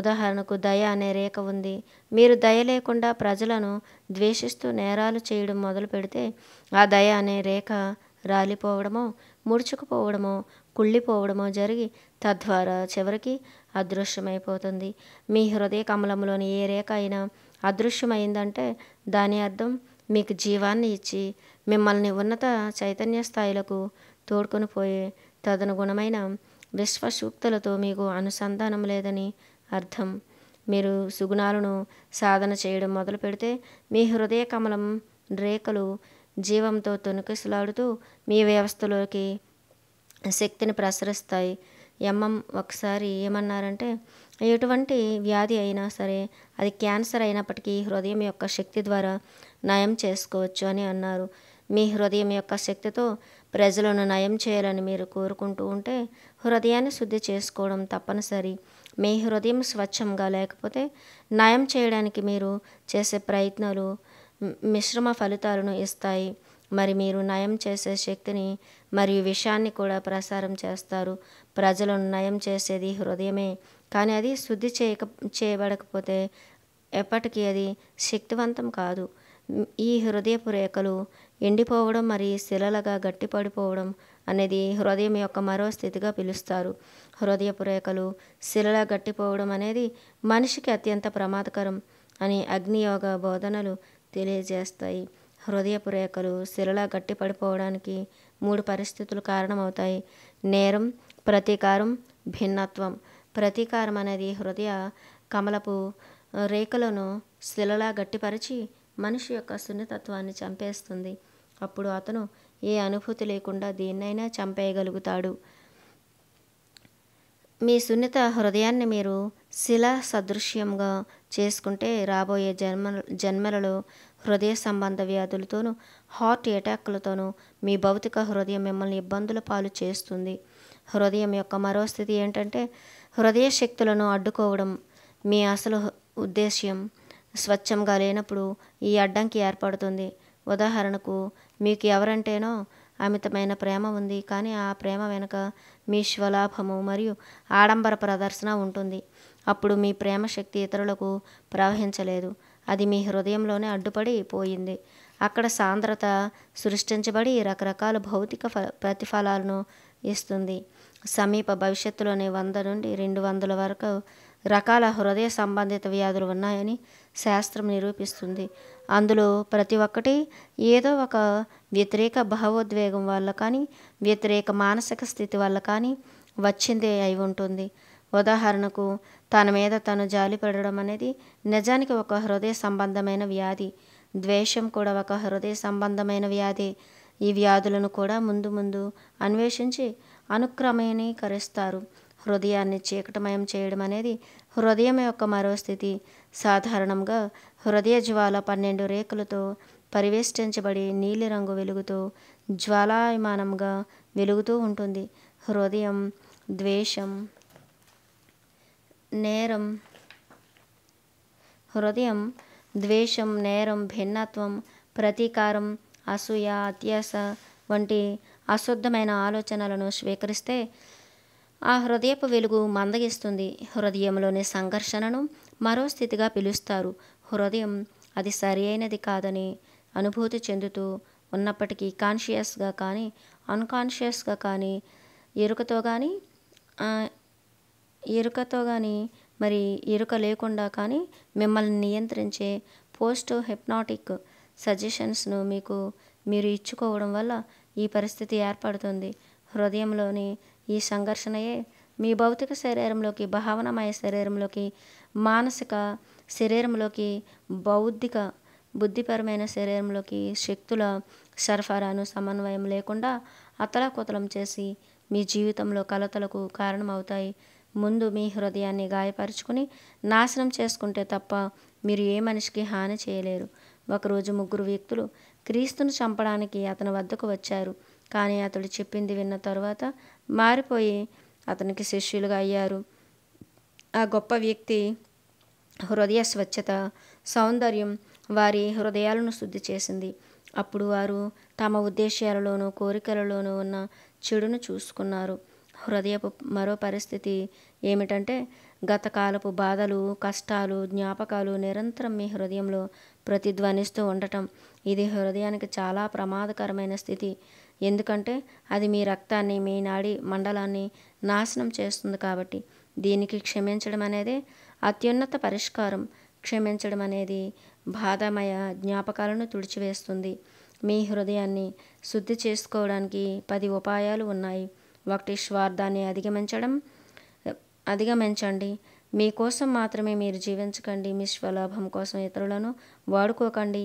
ఉదాహరణకు దయ అనే రేఖ ఉంది మీరు దయ లేకుండా ప్రజలను ద్వేషిస్తూ నేరాలు చేయడం మొదలు పెడితే ఆ దయ అనే రేఖ రాలిపోవడమో ముడుచుకుపోవడమో కుళ్ళిపోవడమో జరిగి తద్వారా చివరికి అదృశ్యమైపోతుంది మీ హృదయ కమలంలోని ఏ రేఖ అయినా అదృశ్యమైందంటే దాని అర్థం మీకు జీవాన్ని ఇచ్చి మిమ్మల్ని ఉన్నత చైతన్య స్థాయిలకు తోడుకొని పోయే తదనుగుణమైన విశ్వసూక్తులతో మీకు అనుసంధానం లేదని అర్థం మీరు సుగుణాలను సాధన చేయడం మొదలు పెడితే మీ హృదయ కమలం రేఖలు జీవంతో తొణికిసలాడుతూ మీ వ్యవస్థలోకి శక్తిని ప్రసరిస్తాయి ఎంఎం ఒకసారి ఏమన్నారంటే ఎటువంటి వ్యాధి అయినా సరే అది క్యాన్సర్ అయినప్పటికీ హృదయం యొక్క శక్తి ద్వారా నయం చేసుకోవచ్చు అని అన్నారు మీ హృదయం యొక్క శక్తితో ప్రజలను నయం చేయాలని మీరు కోరుకుంటూ ఉంటే హృదయాన్ని శుద్ధి చేసుకోవడం తప్పనిసరి మీ హృదయం స్వచ్ఛంగా లేకపోతే నయం చేయడానికి మీరు చేసే ప్రయత్నాలు మిశ్రమ ఫలితాలను ఇస్తాయి మరి మీరు నయం చేసే శక్తిని మరియు విషయాన్ని కూడా ప్రసారం చేస్తారు ప్రజలను నయం చేసేది హృదయమే కానీ అది శుద్ధి చేయక చేయబడకపోతే ఎప్పటికీ అది శక్తివంతం కాదు ఈ హృదయపు రేఖలు ఎండిపోవడం మరియు శిలలుగా గట్టిపడిపోవడం అనేది హృదయం యొక్క మరో స్థితిగా పిలుస్తారు హృదయపు రేఖలు శిలలా గట్టిపోవడం అనేది మనిషికి అత్యంత ప్రమాదకరం అని అగ్నియోగ బోధనలు తెలియజేస్తాయి హృదయపు రేఖలు శిలలా గట్టిపడిపోవడానికి మూడు పరిస్థితులు కారణమవుతాయి నేరం ప్రతీకారం భిన్నత్వం ప్రతీకారం అనేది హృదయ కమలపు రేఖలను శిలలా గట్టిపరిచి మనిషి యొక్క సున్నితత్వాన్ని చంపేస్తుంది అప్పుడు అతను ఏ అనుభూతి లేకుండా దేన్నైనా చంపేయగలుగుతాడు మీ సున్నిత హృదయాన్ని మీరు శిలా సదృశ్యంగా చేసుకుంటే రాబోయే జన్మ జన్మలలో హృదయ సంబంధ వ్యాధులతోనూ హార్ట్ ఎటాక్లతోనూ మీ భౌతిక హృదయం మిమ్మల్ని ఇబ్బందుల పాలు చేస్తుంది హృదయం యొక్క మరో స్థితి ఏంటంటే హృదయ శక్తులను అడ్డుకోవడం మీ అసలు ఉద్దేశ్యం స్వచ్ఛంగా లేనప్పుడు ఈ అడ్డంకి ఏర్పడుతుంది ఉదాహరణకు మీకు ఎవరంటేనో అమితమైన ప్రేమ ఉంది కానీ ఆ ప్రేమ వెనుక మీ స్వలాభము మరియు ఆడంబర ప్రదర్శన ఉంటుంది అప్పుడు మీ ప్రేమ శక్తి ఇతరులకు ప్రవహించలేదు అది మీ హృదయంలోనే అడ్డుపడి పోయింది అక్కడ సాంద్రత సృష్టించబడి రకరకాల భౌతిక ప్రతిఫలాలను ఇస్తుంది సమీప భవిష్యత్తులోనే వంద నుండి రెండు వందల వరకు రకాల హృదయ సంబంధిత వ్యాధులు ఉన్నాయని శాస్త్రం నిరూపిస్తుంది అందులో ప్రతి ఒక్కటి ఏదో ఒక వ్యతిరేక భావోద్వేగం వల్ల కానీ వ్యతిరేక మానసిక స్థితి వల్ల కానీ వచ్చిందే అయి ఉంటుంది ఉదాహరణకు తన మీద తను జాలిపడడం అనేది నిజానికి ఒక హృదయ సంబంధమైన వ్యాధి ద్వేషం కూడా ఒక హృదయ సంబంధమైన వ్యాధి ఈ వ్యాధులను కూడా ముందు ముందు అన్వేషించి అనుక్రమణీకరిస్తారు హృదయాన్ని చీకటమయం చేయడం అనేది హృదయం యొక్క మరో స్థితి సాధారణంగా హృదయ జ్వాల పన్నెండు రేకులతో పరివేష్టించబడి నీలిరంగు వెలుగుతో జ్వాలాయమానంగా వెలుగుతూ ఉంటుంది హృదయం ద్వేషం నేరం హృదయం ద్వేషం నేరం భిన్నత్వం ప్రతీకారం అసూయ అత్యాస వంటి అశుద్ధమైన ఆలోచనలను స్వీకరిస్తే ఆ హృదయపు వెలుగు మందగిస్తుంది హృదయంలోని సంఘర్షణను మరో స్థితిగా పిలుస్తారు హృదయం అది సరియైనది కాదని అనుభూతి చెందుతూ ఉన్నప్పటికీ కాన్షియస్గా కానీ అన్కాన్షియస్గా కానీ ఎరుకతో కానీ ఎరుకతో కానీ మరి ఎరుక లేకుండా కానీ మిమ్మల్ని నియంత్రించే పోస్ట్ హెప్నాటిక్ సజెషన్స్ను మీకు మీరు ఇచ్చుకోవడం వల్ల ఈ పరిస్థితి ఏర్పడుతుంది హృదయంలోని ఈ సంఘర్షణయే మీ భౌతిక శరీరంలోకి భావనమయ శరీరంలోకి మానసిక శరీరంలోకి బౌద్ధిక బుద్ధిపరమైన శరీరంలోకి శక్తుల సరఫరాను సమన్వయం లేకుండా అతలకుతలం చేసి మీ జీవితంలో కలతలకు కారణమవుతాయి ముందు మీ హృదయాన్ని గాయపరుచుకుని నాశనం చేసుకుంటే తప్ప మీరు ఏ మనిషికి హాని చేయలేరు ఒకరోజు ముగ్గురు వ్యక్తులు క్రీస్తును చంపడానికి అతని వద్దకు వచ్చారు కానీ అతడు చెప్పింది విన్న తరువాత మారిపోయి అతనికి శిష్యులుగా అయ్యారు ఆ గొప్ప వ్యక్తి హృదయ స్వచ్ఛత సౌందర్యం వారి హృదయాలను శుద్ధి చేసింది అప్పుడు వారు తమ ఉద్దేశాలలోనూ కోరికలలోనూ ఉన్న చెడును చూసుకున్నారు హృదయపు మరో పరిస్థితి ఏమిటంటే గతకాలపు బాధలు కష్టాలు జ్ఞాపకాలు నిరంతరం మీ హృదయంలో ప్రతిధ్వనిస్తూ ఉండటం ఇది హృదయానికి చాలా ప్రమాదకరమైన స్థితి ఎందుకంటే అది మీ రక్తాన్ని మీ నాడి మండలాన్ని నాశనం చేస్తుంది కాబట్టి దీనికి క్షమించడం అనేది అత్యున్నత పరిష్కారం క్షమించడం అనేది బాధమయ జ్ఞాపకాలను తుడిచివేస్తుంది మీ హృదయాన్ని శుద్ధి చేసుకోవడానికి పది ఉపాయాలు ఉన్నాయి ఒకటి స్వార్థాన్ని అధిగమించడం అధిగమించండి మీకోసం మాత్రమే మీరు జీవించకండి మీ స్వలాభం కోసం ఇతరులను వాడుకోకండి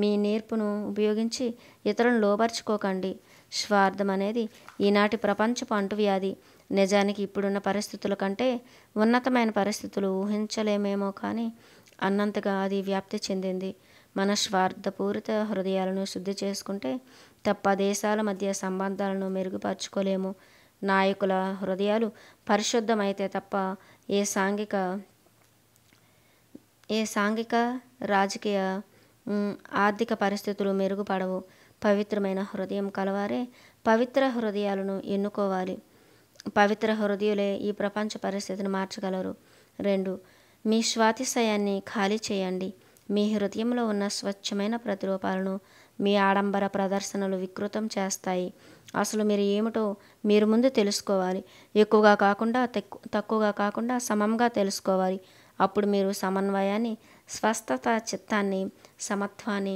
మీ నేర్పును ఉపయోగించి ఇతరులను లోపరుచుకోకండి స్వార్థం అనేది ఈనాటి ప్రపంచపు అంటువ్యాధి నిజానికి ఇప్పుడున్న పరిస్థితుల కంటే ఉన్నతమైన పరిస్థితులు ఊహించలేమేమో కానీ అన్నంతగా అది వ్యాప్తి చెందింది మన స్వార్థపూరిత హృదయాలను శుద్ధి చేసుకుంటే తప్ప దేశాల మధ్య సంబంధాలను మెరుగుపరచుకోలేము నాయకుల హృదయాలు పరిశుద్ధమైతే తప్ప ఏ సాంఘిక ఏ సాంఘిక రాజకీయ ఆర్థిక పరిస్థితులు మెరుగుపడవు పవిత్రమైన హృదయం కలవారే పవిత్ర హృదయాలను ఎన్నుకోవాలి పవిత్ర హృదయులే ఈ ప్రపంచ పరిస్థితిని మార్చగలరు రెండు మీ స్వాతిశయాన్ని ఖాళీ చేయండి మీ హృదయంలో ఉన్న స్వచ్ఛమైన ప్రతిరూపాలను మీ ఆడంబర ప్రదర్శనలు వికృతం చేస్తాయి అసలు మీరు ఏమిటో మీరు ముందు తెలుసుకోవాలి ఎక్కువగా కాకుండా తక్కువగా కాకుండా సమంగా తెలుసుకోవాలి అప్పుడు మీరు సమన్వయాన్ని స్వస్థత చిత్తాన్ని సమత్వాన్ని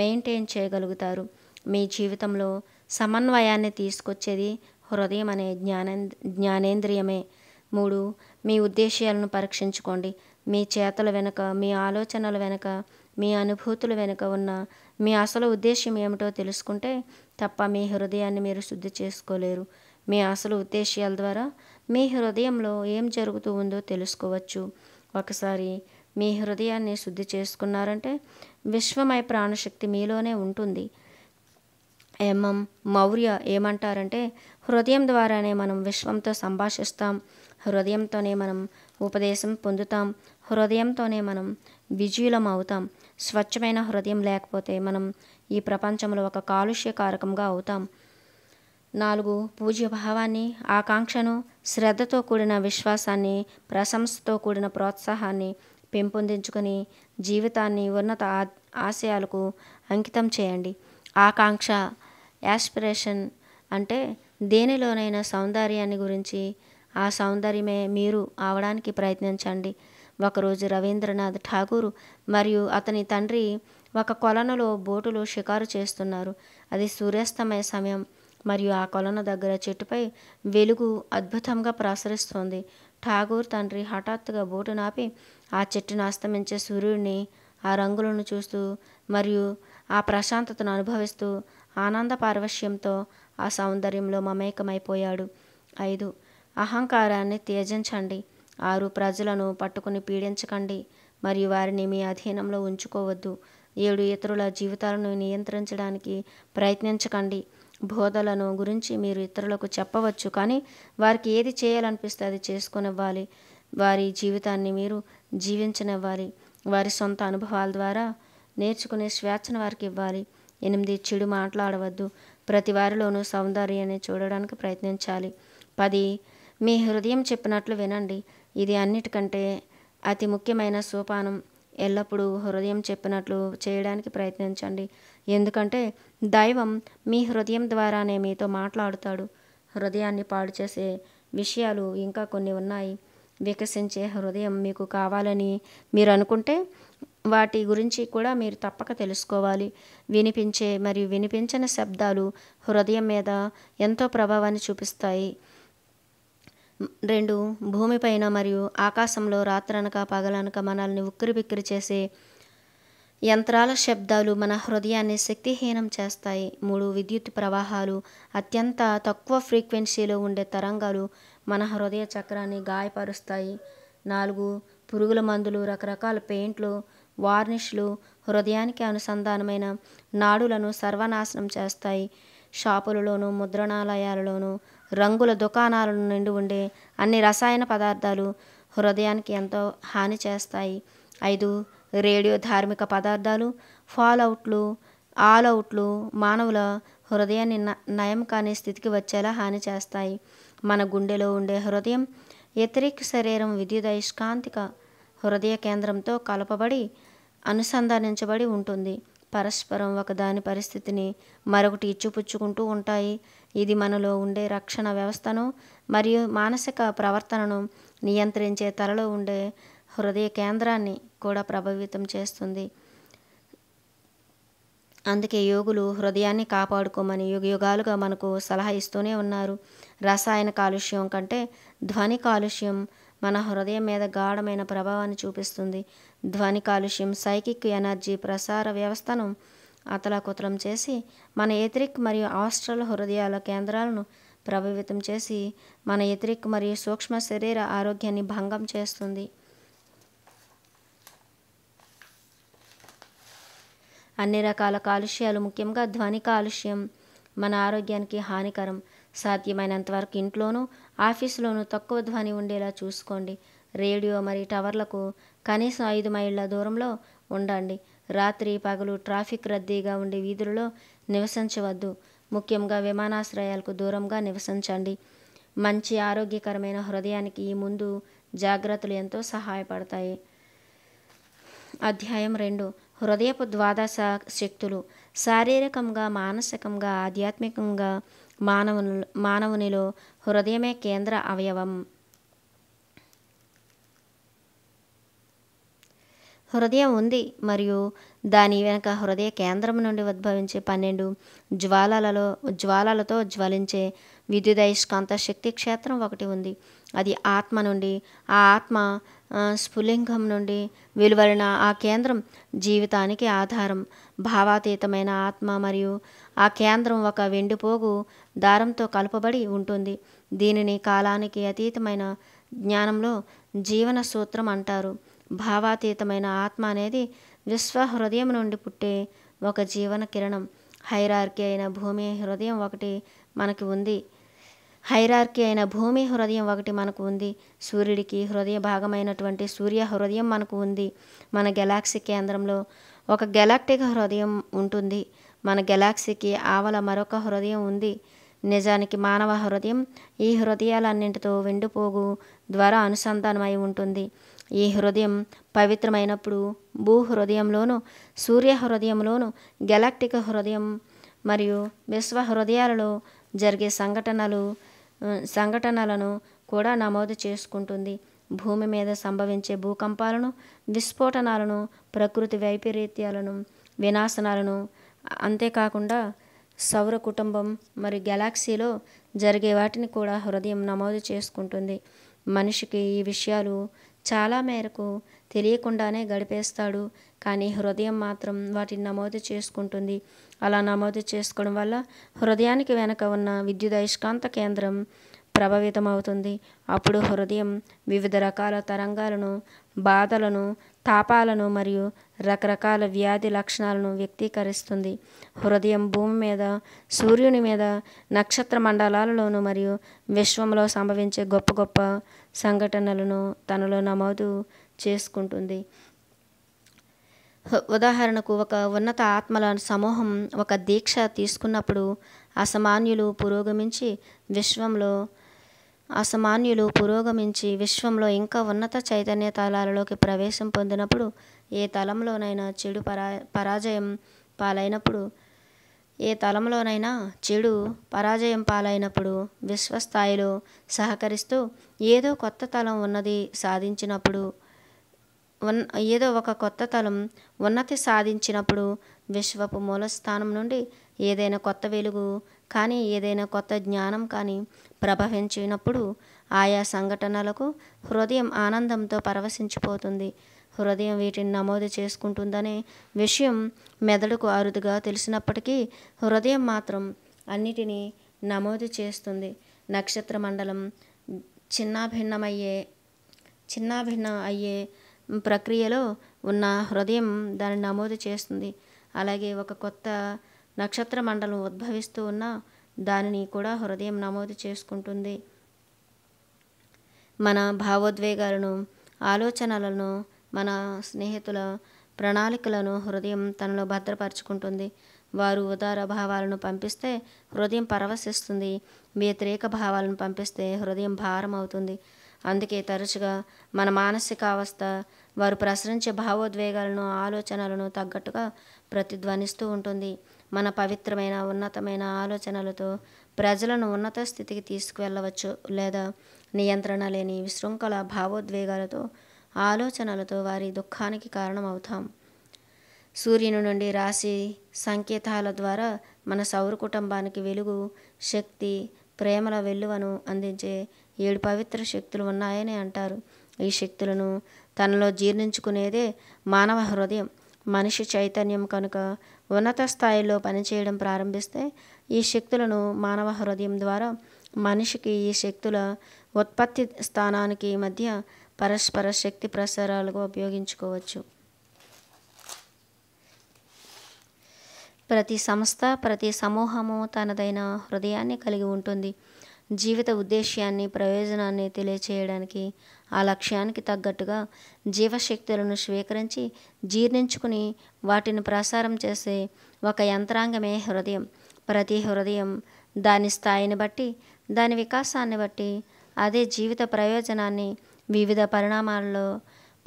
మెయింటైన్ చేయగలుగుతారు మీ జీవితంలో సమన్వయాన్ని తీసుకొచ్చేది హృదయం అనే జ్ఞానే జ్ఞానేంద్రియమే మూడు మీ ఉద్దేశాలను పరీక్షించుకోండి మీ చేతల వెనుక మీ ఆలోచనల వెనుక మీ అనుభూతుల వెనుక ఉన్న మీ అసలు ఉద్దేశ్యం ఏమిటో తెలుసుకుంటే తప్ప మీ హృదయాన్ని మీరు శుద్ధి చేసుకోలేరు మీ అసలు ఉద్దేశ్యాల ద్వారా మీ హృదయంలో ఏం జరుగుతూ ఉందో తెలుసుకోవచ్చు ఒకసారి మీ హృదయాన్ని శుద్ధి చేసుకున్నారంటే విశ్వమయ ప్రాణశక్తి మీలోనే ఉంటుంది ఎంఎం మౌర్య ఏమంటారంటే హృదయం ద్వారానే మనం విశ్వంతో సంభాషిస్తాం హృదయంతోనే మనం ఉపదేశం పొందుతాం హృదయంతోనే మనం విజయులం అవుతాం స్వచ్ఛమైన హృదయం లేకపోతే మనం ఈ ప్రపంచంలో ఒక కాలుష్య కారకంగా అవుతాం నాలుగు పూజ్య భావాన్ని ఆకాంక్షను శ్రద్ధతో కూడిన విశ్వాసాన్ని ప్రశంసతో కూడిన ప్రోత్సాహాన్ని పెంపొందించుకొని జీవితాన్ని ఉన్నత ఆశయాలకు అంకితం చేయండి ఆకాంక్ష యాస్పిరేషన్ అంటే దేనిలోనైనా సౌందర్యాన్ని గురించి ఆ సౌందర్యమే మీరు అవడానికి ప్రయత్నించండి ఒకరోజు రవీంద్రనాథ్ ఠాగూర్ మరియు అతని తండ్రి ఒక కొలనులో బోటులో షికారు చేస్తున్నారు అది సూర్యాస్తమయ సమయం మరియు ఆ కొలను దగ్గర చెట్టుపై వెలుగు అద్భుతంగా ప్రసరిస్తోంది ఠాగూర్ తండ్రి హఠాత్తుగా బోటు నాపి ఆ చెట్టును అస్తమించే సూర్యుడిని ఆ రంగులను చూస్తూ మరియు ఆ ప్రశాంతతను అనుభవిస్తూ ఆనంద పార్వశ్యంతో ఆ సౌందర్యంలో మమేకమైపోయాడు ఐదు అహంకారాన్ని త్యజించండి ఆరు ప్రజలను పట్టుకుని పీడించకండి మరియు వారిని మీ అధీనంలో ఉంచుకోవద్దు ఏడు ఇతరుల జీవితాలను నియంత్రించడానికి ప్రయత్నించకండి బోధలను గురించి మీరు ఇతరులకు చెప్పవచ్చు కానీ వారికి ఏది చేయాలనిపిస్తే అది చేసుకునివ్వాలి వారి జీవితాన్ని మీరు జీవించనివ్వాలి వారి సొంత అనుభవాల ద్వారా నేర్చుకునే స్వేచ్ఛను వారికి ఇవ్వాలి ఎనిమిది చెడు మాట్లాడవద్దు ప్రతి వారిలోనూ సౌందర్యాన్ని చూడడానికి ప్రయత్నించాలి పది మీ హృదయం చెప్పినట్లు వినండి ఇది అన్నిటికంటే అతి ముఖ్యమైన సోపానం ఎల్లప్పుడూ హృదయం చెప్పినట్లు చేయడానికి ప్రయత్నించండి ఎందుకంటే దైవం మీ హృదయం ద్వారానే మీతో మాట్లాడుతాడు హృదయాన్ని పాడు చేసే విషయాలు ఇంకా కొన్ని ఉన్నాయి వికసించే హృదయం మీకు కావాలని మీరు అనుకుంటే వాటి గురించి కూడా మీరు తప్పక తెలుసుకోవాలి వినిపించే మరియు వినిపించని శబ్దాలు హృదయం మీద ఎంతో ప్రభావాన్ని చూపిస్తాయి రెండు భూమిపైన మరియు ఆకాశంలో రాత్రనక పగలనక మనల్ని బిక్కిరి చేసే యంత్రాల శబ్దాలు మన హృదయాన్ని శక్తిహీనం చేస్తాయి మూడు విద్యుత్ ప్రవాహాలు అత్యంత తక్కువ ఫ్రీక్వెన్సీలో ఉండే తరంగాలు మన హృదయ చక్రాన్ని గాయపరుస్తాయి నాలుగు పురుగుల మందులు రకరకాల పెయింట్లు వార్నిష్లు హృదయానికి అనుసంధానమైన నాడులను సర్వనాశనం చేస్తాయి షాపులలోనూ ముద్రణాలయాలలోనూ రంగుల దుకాణాల నిండి ఉండే అన్ని రసాయన పదార్థాలు హృదయానికి ఎంతో హాని చేస్తాయి ఐదు రేడియో ధార్మిక పదార్థాలు ఫాల్అవుట్లు ఆల్అవుట్లు మానవుల హృదయాన్ని నయం కాని స్థితికి వచ్చేలా హాని చేస్తాయి మన గుండెలో ఉండే హృదయం వ్యతిరేక శరీరం అయిష్కాంతిక హృదయ కేంద్రంతో కలపబడి అనుసంధానించబడి ఉంటుంది పరస్పరం ఒకదాని పరిస్థితిని మరొకటి ఇచ్చిపుచ్చుకుంటూ ఉంటాయి ఇది మనలో ఉండే రక్షణ వ్యవస్థను మరియు మానసిక ప్రవర్తనను నియంత్రించే తలలో ఉండే హృదయ కేంద్రాన్ని కూడా ప్రభావితం చేస్తుంది అందుకే యోగులు హృదయాన్ని కాపాడుకోమని యుగ యుగాలుగా మనకు సలహా ఇస్తూనే ఉన్నారు రసాయన కాలుష్యం కంటే ధ్వని కాలుష్యం మన హృదయం మీద గాఢమైన ప్రభావాన్ని చూపిస్తుంది ధ్వని కాలుష్యం సైకిక్ ఎనర్జీ ప్రసార వ్యవస్థను అతలాకుతలం చేసి మన ఎతిరిక్ మరియు ఆస్ట్రల్ హృదయాల కేంద్రాలను ప్రభావితం చేసి మన ఎతిరిక్ మరియు సూక్ష్మ శరీర ఆరోగ్యాన్ని భంగం చేస్తుంది అన్ని రకాల కాలుష్యాలు ముఖ్యంగా ధ్వని కాలుష్యం మన ఆరోగ్యానికి హానికరం సాధ్యమైనంత వరకు ఇంట్లోనూ ఆఫీసులోనూ తక్కువ ధ్వని ఉండేలా చూసుకోండి రేడియో మరియు టవర్లకు కనీసం ఐదు మైళ్ళ దూరంలో ఉండండి రాత్రి పగలు ట్రాఫిక్ రద్దీగా ఉండే వీధులలో నివసించవద్దు ముఖ్యంగా విమానాశ్రయాలకు దూరంగా నివసించండి మంచి ఆరోగ్యకరమైన హృదయానికి ఈ ముందు జాగ్రత్తలు ఎంతో సహాయపడతాయి అధ్యాయం రెండు హృదయపు ద్వాదశ శక్తులు శారీరకంగా మానసికంగా ఆధ్యాత్మికంగా మానవుని మానవునిలో హృదయమే కేంద్ర అవయవం హృదయం ఉంది మరియు దాని వెనుక హృదయ కేంద్రం నుండి ఉద్భవించే పన్నెండు జ్వాలలలో జ్వాలలతో జ్వలించే విద్యుదయస్కాంత శక్తి క్షేత్రం ఒకటి ఉంది అది ఆత్మ నుండి ఆ ఆత్మ స్ఫులింగం నుండి వెలువడిన ఆ కేంద్రం జీవితానికి ఆధారం భావాతీతమైన ఆత్మ మరియు ఆ కేంద్రం ఒక వెండిపోగు దారంతో కలపబడి ఉంటుంది దీనిని కాలానికి అతీతమైన జ్ఞానంలో జీవన సూత్రం అంటారు భావాతీతమైన ఆత్మ అనేది విశ్వ హృదయం నుండి పుట్టే ఒక జీవన కిరణం హైరార్కీ అయిన భూమి హృదయం ఒకటి మనకి ఉంది హైరార్కీ అయిన భూమి హృదయం ఒకటి మనకు ఉంది సూర్యుడికి హృదయ భాగమైనటువంటి సూర్య హృదయం మనకు ఉంది మన గెలాక్సీ కేంద్రంలో ఒక గెలాక్టిక్ హృదయం ఉంటుంది మన గెలాక్సీకి ఆవల మరొక హృదయం ఉంది నిజానికి మానవ హృదయం ఈ హృదయాలన్నింటితో వెండిపోగు ద్వారా అనుసంధానమై ఉంటుంది ఈ హృదయం పవిత్రమైనప్పుడు భూ హృదయంలోను సూర్య హృదయంలోను గెలాక్టిక్ హృదయం మరియు విశ్వ హృదయాలలో జరిగే సంఘటనలు సంఘటనలను కూడా నమోదు చేసుకుంటుంది భూమి మీద సంభవించే భూకంపాలను విస్ఫోటనాలను ప్రకృతి వైపరీత్యాలను వినాశనాలను అంతేకాకుండా సౌర కుటుంబం మరియు గెలాక్సీలో జరిగే వాటిని కూడా హృదయం నమోదు చేసుకుంటుంది మనిషికి ఈ విషయాలు చాలా మేరకు తెలియకుండానే గడిపేస్తాడు కానీ హృదయం మాత్రం వాటిని నమోదు చేసుకుంటుంది అలా నమోదు చేసుకోవడం వల్ల హృదయానికి వెనక ఉన్న అయిష్కాంత కేంద్రం ప్రభావితం అవుతుంది అప్పుడు హృదయం వివిధ రకాల తరంగాలను బాధలను తాపాలను మరియు రకరకాల వ్యాధి లక్షణాలను వ్యక్తీకరిస్తుంది హృదయం భూమి మీద సూర్యుని మీద నక్షత్ర మండలాలలోను మరియు విశ్వంలో సంభవించే గొప్ప గొప్ప సంఘటనలను తనలో నమోదు చేసుకుంటుంది ఉదాహరణకు ఒక ఉన్నత ఆత్మల సమూహం ఒక దీక్ష తీసుకున్నప్పుడు అసమాన్యులు పురోగమించి విశ్వంలో అసమాన్యులు పురోగమించి విశ్వంలో ఇంకా ఉన్నత చైతన్య తలాలలోకి ప్రవేశం పొందినప్పుడు ఏ తలంలోనైనా చెడు పరా పరాజయం పాలైనప్పుడు ఏ తలంలోనైనా చెడు పరాజయం పాలైనప్పుడు విశ్వస్థాయిలో సహకరిస్తూ ఏదో కొత్త తలం ఉన్నది సాధించినప్పుడు ఉన్ ఏదో ఒక కొత్త తలం ఉన్నతి సాధించినప్పుడు విశ్వపు మూల స్థానం నుండి ఏదైనా కొత్త వెలుగు కానీ ఏదైనా కొత్త జ్ఞానం కానీ ప్రభవించినప్పుడు ఆయా సంఘటనలకు హృదయం ఆనందంతో పరవశించిపోతుంది హృదయం వీటిని నమోదు చేసుకుంటుందనే విషయం మెదడుకు అరుదుగా తెలిసినప్పటికీ హృదయం మాత్రం అన్నిటినీ నమోదు చేస్తుంది నక్షత్ర మండలం చిన్నాభిన్నమయ్యే చిన్నాభిన్నం అయ్యే ప్రక్రియలో ఉన్న హృదయం దాన్ని నమోదు చేస్తుంది అలాగే ఒక కొత్త నక్షత్ర మండలం ఉద్భవిస్తూ ఉన్న దానిని కూడా హృదయం నమోదు చేసుకుంటుంది మన భావోద్వేగాలను ఆలోచనలను మన స్నేహితుల ప్రణాళికలను హృదయం తనలో భద్రపరుచుకుంటుంది వారు ఉదార భావాలను పంపిస్తే హృదయం పరవశిస్తుంది వ్యతిరేక భావాలను పంపిస్తే హృదయం భారం అవుతుంది అందుకే తరచుగా మన మానసిక అవస్థ వారు ప్రసరించే భావోద్వేగాలను ఆలోచనలను తగ్గట్టుగా ప్రతిధ్వనిస్తూ ఉంటుంది మన పవిత్రమైన ఉన్నతమైన ఆలోచనలతో ప్రజలను ఉన్నత స్థితికి తీసుకువెళ్ళవచ్చు లేదా నియంత్రణ లేని విశృంఖల భావోద్వేగాలతో ఆలోచనలతో వారి దుఃఖానికి కారణమవుతాం సూర్యుని నుండి రాశి సంకేతాల ద్వారా మన సౌర కుటుంబానికి వెలుగు శక్తి ప్రేమల వెలువను అందించే ఏడు పవిత్ర శక్తులు ఉన్నాయని అంటారు ఈ శక్తులను తనలో జీర్ణించుకునేదే మానవ హృదయం మనిషి చైతన్యం కనుక ఉన్నత స్థాయిలో పనిచేయడం ప్రారంభిస్తే ఈ శక్తులను మానవ హృదయం ద్వారా మనిషికి ఈ శక్తుల ఉత్పత్తి స్థానానికి మధ్య పరస్పర శక్తి ప్రసారాలుగా ఉపయోగించుకోవచ్చు ప్రతి సంస్థ ప్రతి సమూహము తనదైన హృదయాన్ని కలిగి ఉంటుంది జీవిత ఉద్దేశ్యాన్ని ప్రయోజనాన్ని తెలియచేయడానికి ఆ లక్ష్యానికి తగ్గట్టుగా జీవశక్తులను స్వీకరించి జీర్ణించుకుని వాటిని ప్రసారం చేసే ఒక యంత్రాంగమే హృదయం ప్రతి హృదయం దాని స్థాయిని బట్టి దాని వికాసాన్ని బట్టి అదే జీవిత ప్రయోజనాన్ని వివిధ పరిణామాలలో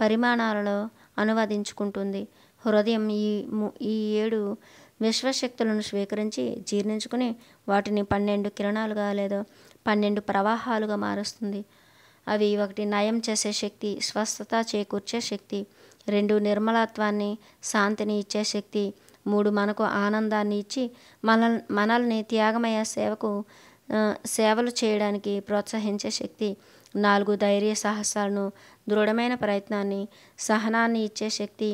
పరిమాణాలలో అనువదించుకుంటుంది హృదయం ఈ ఈ ఏడు విశ్వశక్తులను స్వీకరించి జీర్ణించుకుని వాటిని పన్నెండు కిరణాలుగా లేదా పన్నెండు ప్రవాహాలుగా మారుస్తుంది అవి ఒకటి నయం చేసే శక్తి స్వస్థత చేకూర్చే శక్తి రెండు నిర్మలత్వాన్ని శాంతిని ఇచ్చే శక్తి మూడు మనకు ఆనందాన్ని ఇచ్చి మన మనల్ని త్యాగమయ్యే సేవకు సేవలు చేయడానికి ప్రోత్సహించే శక్తి నాలుగు ధైర్య సాహసాలను దృఢమైన ప్రయత్నాన్ని సహనాన్ని ఇచ్చే శక్తి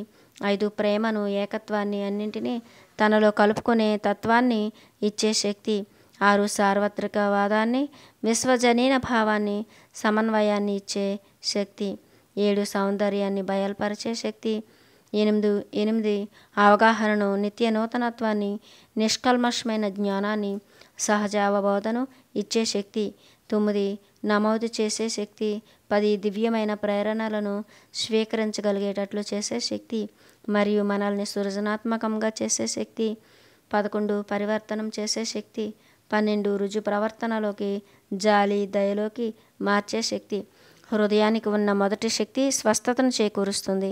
ఐదు ప్రేమను ఏకత్వాన్ని అన్నింటినీ తనలో కలుపుకునే తత్వాన్ని ఇచ్చే శక్తి ఆరు సార్వత్రిక వాదాన్ని విశ్వజనీన భావాన్ని సమన్వయాన్ని ఇచ్చే శక్తి ఏడు సౌందర్యాన్ని బయల్పరిచే శక్తి ఎనిమిది ఎనిమిది అవగాహనను నిత్య నూతనత్వాన్ని నిష్కల్మషమైన జ్ఞానాన్ని సహజావబోధను ఇచ్చే శక్తి తొమ్మిది నమోదు చేసే శక్తి పది దివ్యమైన ప్రేరణలను స్వీకరించగలిగేటట్లు చేసే శక్తి మరియు మనల్ని సృజనాత్మకంగా చేసే శక్తి పదకొండు పరివర్తనం చేసే శక్తి పన్నెండు రుజు ప్రవర్తనలోకి జాలి దయలోకి మార్చే శక్తి హృదయానికి ఉన్న మొదటి శక్తి స్వస్థతను చేకూరుస్తుంది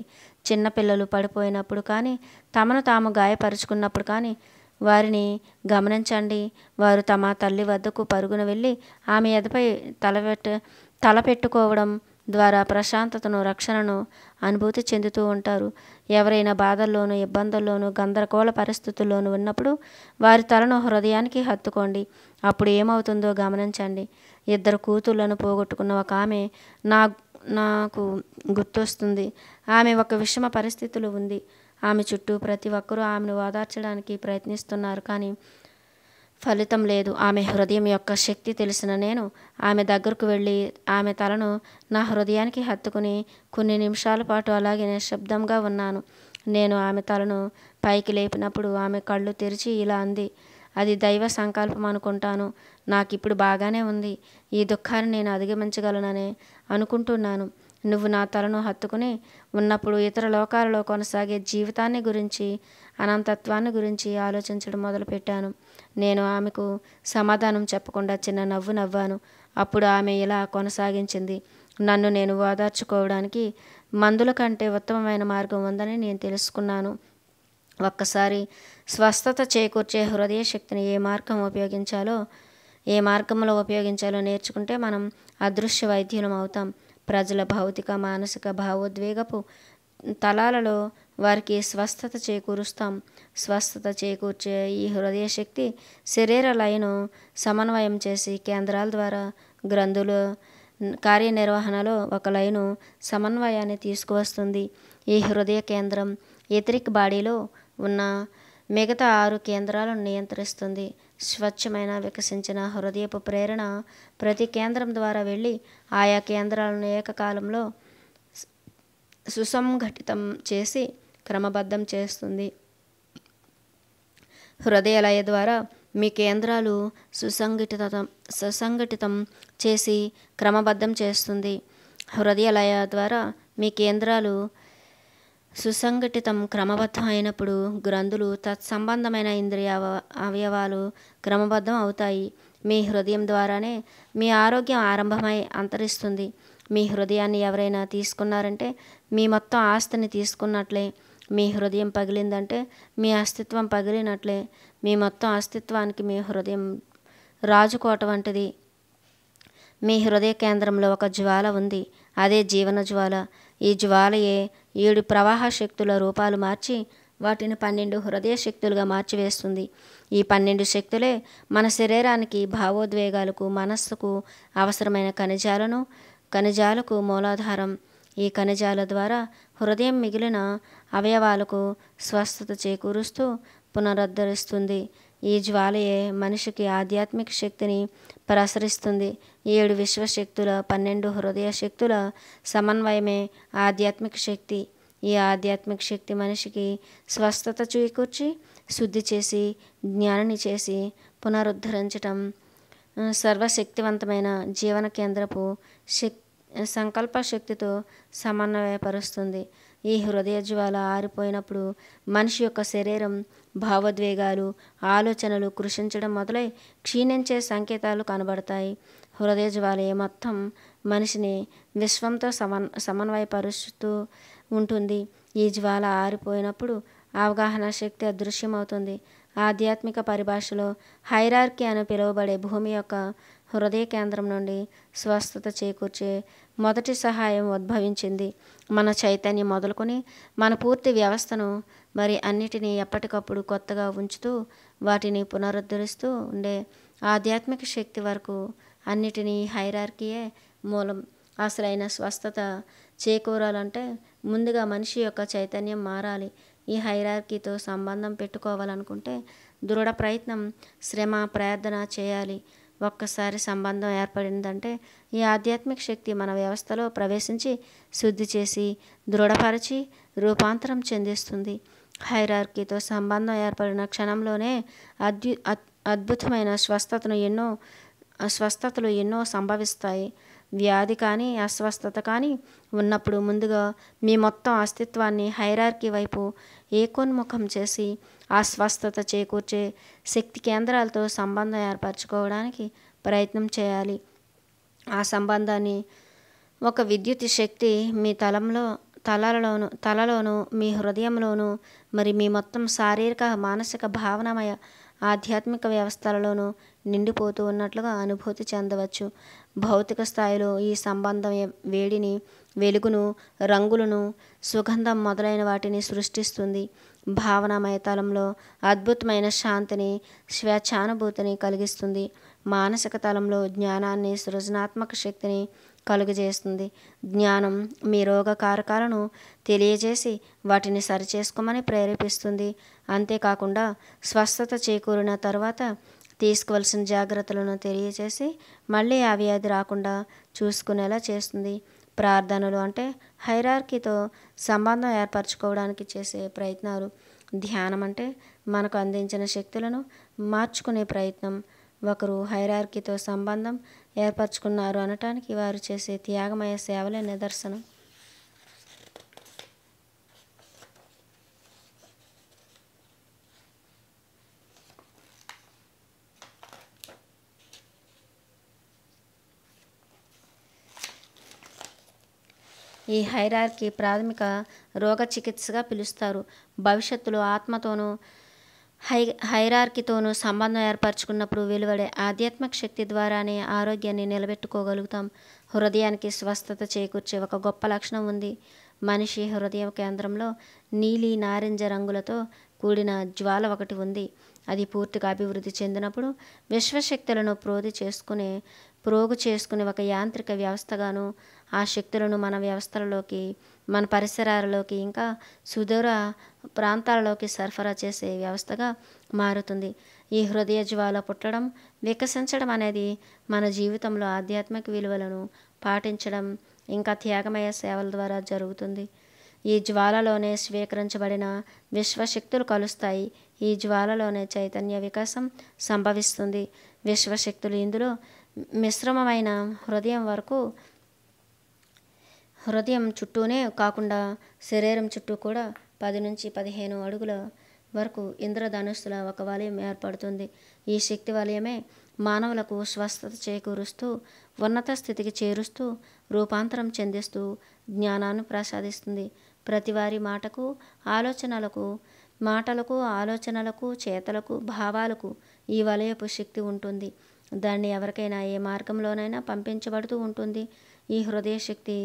చిన్నపిల్లలు పడిపోయినప్పుడు కానీ తమను తాము గాయపరుచుకున్నప్పుడు కానీ వారిని గమనించండి వారు తమ తల్లి వద్దకు పరుగున వెళ్ళి ఆమె ఎదపై తలపెట్ట తలపెట్టుకోవడం ద్వారా ప్రశాంతతను రక్షణను అనుభూతి చెందుతూ ఉంటారు ఎవరైనా బాధల్లోనూ ఇబ్బందుల్లోనూ గందరగోళ పరిస్థితుల్లోనూ ఉన్నప్పుడు వారి తలను హృదయానికి హత్తుకోండి అప్పుడు ఏమవుతుందో గమనించండి ఇద్దరు కూతుళ్లను పోగొట్టుకున్న ఒక ఆమె నా నాకు గుర్తొస్తుంది ఆమె ఒక విషమ పరిస్థితులు ఉంది ఆమె చుట్టూ ప్రతి ఒక్కరూ ఆమెను ఓదార్చడానికి ప్రయత్నిస్తున్నారు కానీ ఫలితం లేదు ఆమె హృదయం యొక్క శక్తి తెలిసిన నేను ఆమె దగ్గరకు వెళ్ళి ఆమె తలను నా హృదయానికి హత్తుకుని కొన్ని నిమిషాల పాటు అలాగే నిశ్శబ్దంగా ఉన్నాను నేను ఆమె తలను పైకి లేపినప్పుడు ఆమె కళ్ళు తెరిచి ఇలా అంది అది దైవ సంకల్పం అనుకుంటాను నాకు ఇప్పుడు బాగానే ఉంది ఈ దుఃఖాన్ని నేను అధిగమించగలననే అనుకుంటున్నాను నువ్వు నా తలను హత్తుకుని ఉన్నప్పుడు ఇతర లోకాలలో కొనసాగే జీవితాన్ని గురించి అనంతత్వాన్ని గురించి ఆలోచించడం మొదలుపెట్టాను నేను ఆమెకు సమాధానం చెప్పకుండా చిన్న నవ్వు నవ్వాను అప్పుడు ఆమె ఇలా కొనసాగించింది నన్ను నేను ఓదార్చుకోవడానికి మందుల కంటే ఉత్తమమైన మార్గం ఉందని నేను తెలుసుకున్నాను ఒక్కసారి స్వస్థత చేకూర్చే హృదయ శక్తిని ఏ మార్గం ఉపయోగించాలో ఏ మార్గంలో ఉపయోగించాలో నేర్చుకుంటే మనం అదృశ్య వైద్యులం అవుతాం ప్రజల భౌతిక మానసిక భావోద్వేగపు తలాలలో వారికి స్వస్థత చేకూరుస్తాం స్వస్థత చేకూర్చే ఈ హృదయ శక్తి శరీర లయను సమన్వయం చేసి కేంద్రాల ద్వారా గ్రంథుల కార్యనిర్వహణలో ఒక లైను సమన్వయాన్ని తీసుకువస్తుంది ఈ హృదయ కేంద్రం ఎథరిక్ బాడీలో ఉన్న మిగతా ఆరు కేంద్రాలను నియంత్రిస్తుంది స్వచ్ఛమైన వికసించిన హృదయపు ప్రేరణ ప్రతి కేంద్రం ద్వారా వెళ్ళి ఆయా కేంద్రాలను ఏకకాలంలో సుసంఘటితం చేసి క్రమబద్ధం చేస్తుంది లయ ద్వారా మీ కేంద్రాలు సుసంఘటిత సుసంఘటితం చేసి క్రమబద్ధం చేస్తుంది లయ ద్వారా మీ కేంద్రాలు సుసంఘటితం క్రమబద్ధం అయినప్పుడు గ్రంథులు తత్సంబంధమైన ఇంద్రియ అవయవాలు క్రమబద్ధం అవుతాయి మీ హృదయం ద్వారానే మీ ఆరోగ్యం ఆరంభమై అంతరిస్తుంది మీ హృదయాన్ని ఎవరైనా తీసుకున్నారంటే మీ మొత్తం ఆస్తిని తీసుకున్నట్లే మీ హృదయం పగిలిందంటే మీ అస్తిత్వం పగిలినట్లే మీ మొత్తం అస్తిత్వానికి మీ హృదయం రాజుకోట వంటిది మీ హృదయ కేంద్రంలో ఒక జ్వాల ఉంది అదే జీవన జ్వాల ఈ జ్వాలయే ఏడు ప్రవాహ శక్తుల రూపాలు మార్చి వాటిని పన్నెండు హృదయ శక్తులుగా మార్చివేస్తుంది ఈ పన్నెండు శక్తులే మన శరీరానికి భావోద్వేగాలకు మనస్సుకు అవసరమైన ఖనిజాలను ఖనిజాలకు మూలాధారం ఈ ఖనిజాల ద్వారా హృదయం మిగిలిన అవయవాలకు స్వస్థత చేకూరుస్తూ పునరుద్ధరిస్తుంది ఈ జ్వాలయే మనిషికి ఆధ్యాత్మిక శక్తిని ప్రసరిస్తుంది ఏడు విశ్వశక్తుల పన్నెండు హృదయ శక్తుల సమన్వయమే ఆధ్యాత్మిక శక్తి ఈ ఆధ్యాత్మిక శక్తి మనిషికి స్వస్థత చూకూర్చి శుద్ధి చేసి జ్ఞానని చేసి పునరుద్ధరించటం సర్వశక్తివంతమైన జీవన కేంద్రపు శక్ సంకల్ప శక్తితో సమన్వయపరుస్తుంది ఈ హృదయ జ్వాల ఆరిపోయినప్పుడు మనిషి యొక్క శరీరం భావోద్వేగాలు ఆలోచనలు కృషించడం మొదలై క్షీణించే సంకేతాలు కనబడతాయి హృదయ జ్వాల మొత్తం మనిషిని విశ్వంతో సమన్ సమన్వయపరుస్తూ ఉంటుంది ఈ జ్వాల ఆరిపోయినప్పుడు అవగాహన శక్తి అదృశ్యమవుతుంది ఆధ్యాత్మిక పరిభాషలో హైరార్కి అని పిలువబడే భూమి యొక్క హృదయ కేంద్రం నుండి స్వస్థత చేకూర్చే మొదటి సహాయం ఉద్భవించింది మన చైతన్యం మొదలుకొని మన పూర్తి వ్యవస్థను మరి అన్నిటినీ ఎప్పటికప్పుడు కొత్తగా ఉంచుతూ వాటిని పునరుద్ధరిస్తూ ఉండే ఆధ్యాత్మిక శక్తి వరకు అన్నిటినీ హైరార్కీయే మూలం అసలైన స్వస్థత చేకూరాలంటే ముందుగా మనిషి యొక్క చైతన్యం మారాలి ఈ హైరార్కీతో సంబంధం పెట్టుకోవాలనుకుంటే దృఢ ప్రయత్నం శ్రమ ప్రార్థన చేయాలి ఒక్కసారి సంబంధం ఏర్పడిందంటే ఈ ఆధ్యాత్మిక శక్తి మన వ్యవస్థలో ప్రవేశించి శుద్ధి చేసి దృఢపరిచి రూపాంతరం చెందిస్తుంది హైరార్కీతో సంబంధం ఏర్పడిన క్షణంలోనే అద్భుతమైన స్వస్థతను ఎన్నో స్వస్థతలు ఎన్నో సంభవిస్తాయి వ్యాధి కానీ అస్వస్థత కానీ ఉన్నప్పుడు ముందుగా మీ మొత్తం అస్తిత్వాన్ని హైరార్కీ వైపు ఏకోన్ముఖం చేసి ఆ స్వస్థత చేకూర్చే శక్తి కేంద్రాలతో సంబంధం ఏర్పరచుకోవడానికి ప్రయత్నం చేయాలి ఆ సంబంధాన్ని ఒక విద్యుత్ శక్తి మీ తలంలో తలలలోను తలలోను మీ హృదయంలోను మరి మీ మొత్తం శారీరక మానసిక భావనమయ ఆధ్యాత్మిక వ్యవస్థలలోనూ నిండిపోతూ ఉన్నట్లుగా అనుభూతి చెందవచ్చు భౌతిక స్థాయిలో ఈ సంబంధం వేడిని వెలుగును రంగులను సుగంధం మొదలైన వాటిని సృష్టిస్తుంది భావన మైతలంలో అద్భుతమైన శాంతిని స్వేచ్ఛానుభూతిని కలిగిస్తుంది మానసిక తలంలో జ్ఞానాన్ని సృజనాత్మక శక్తిని కలుగజేస్తుంది జ్ఞానం మీ రోగ కారకాలను తెలియజేసి వాటిని సరిచేసుకోమని ప్రేరేపిస్తుంది అంతేకాకుండా స్వస్థత చేకూరిన తర్వాత తీసుకోవాల్సిన జాగ్రత్తలను తెలియజేసి మళ్ళీ ఆ వ్యాధి రాకుండా చూసుకునేలా చేస్తుంది ప్రార్థనలు అంటే హైరార్కీతో సంబంధం ఏర్పరచుకోవడానికి చేసే ప్రయత్నాలు ధ్యానం అంటే మనకు అందించిన శక్తులను మార్చుకునే ప్రయత్నం ఒకరు హైరార్కీతో సంబంధం ఏర్పరచుకున్నారు అనటానికి వారు చేసే త్యాగమయ సేవలే నిదర్శనం ఈ హైరార్కి ప్రాథమిక రోగ చికిత్సగా పిలుస్తారు భవిష్యత్తులో ఆత్మతోనూ హై హైరార్కితోనూ సంబంధం ఏర్పరచుకున్నప్పుడు వెలువడే ఆధ్యాత్మిక శక్తి ద్వారానే ఆరోగ్యాన్ని నిలబెట్టుకోగలుగుతాం హృదయానికి స్వస్థత చేకూర్చే ఒక గొప్ప లక్షణం ఉంది మనిషి హృదయ కేంద్రంలో నీలి నారింజ రంగులతో కూడిన జ్వాల ఒకటి ఉంది అది పూర్తిగా అభివృద్ధి చెందినప్పుడు విశ్వశక్తులను ప్రోధి చేసుకునే ప్రోగు చేసుకునే ఒక యాంత్రిక వ్యవస్థగాను ఆ శక్తులను మన వ్యవస్థలలోకి మన పరిసరాలలోకి ఇంకా సుదూర ప్రాంతాలలోకి సరఫరా చేసే వ్యవస్థగా మారుతుంది ఈ హృదయ జ్వాల పుట్టడం వికసించడం అనేది మన జీవితంలో ఆధ్యాత్మిక విలువలను పాటించడం ఇంకా త్యాగమయ సేవల ద్వారా జరుగుతుంది ఈ జ్వాలలోనే స్వీకరించబడిన విశ్వశక్తులు కలుస్తాయి ఈ జ్వాలలోనే చైతన్య వికాసం సంభవిస్తుంది విశ్వశక్తులు ఇందులో మిశ్రమమైన హృదయం వరకు హృదయం చుట్టూనే కాకుండా శరీరం చుట్టూ కూడా పది నుంచి పదిహేను అడుగుల వరకు ఇంద్రధనుస్సుల ఒక వలయం ఏర్పడుతుంది ఈ శక్తి వలయమే మానవులకు స్వస్థత చేకూరుస్తూ ఉన్నత స్థితికి చేరుస్తూ రూపాంతరం చెందిస్తూ జ్ఞానాన్ని ప్రసాదిస్తుంది ప్రతి వారి మాటకు ఆలోచనలకు మాటలకు ఆలోచనలకు చేతలకు భావాలకు ఈ వలయపు శక్తి ఉంటుంది దాన్ని ఎవరికైనా ఏ మార్గంలోనైనా పంపించబడుతూ ఉంటుంది ఈ హృదయశక్తి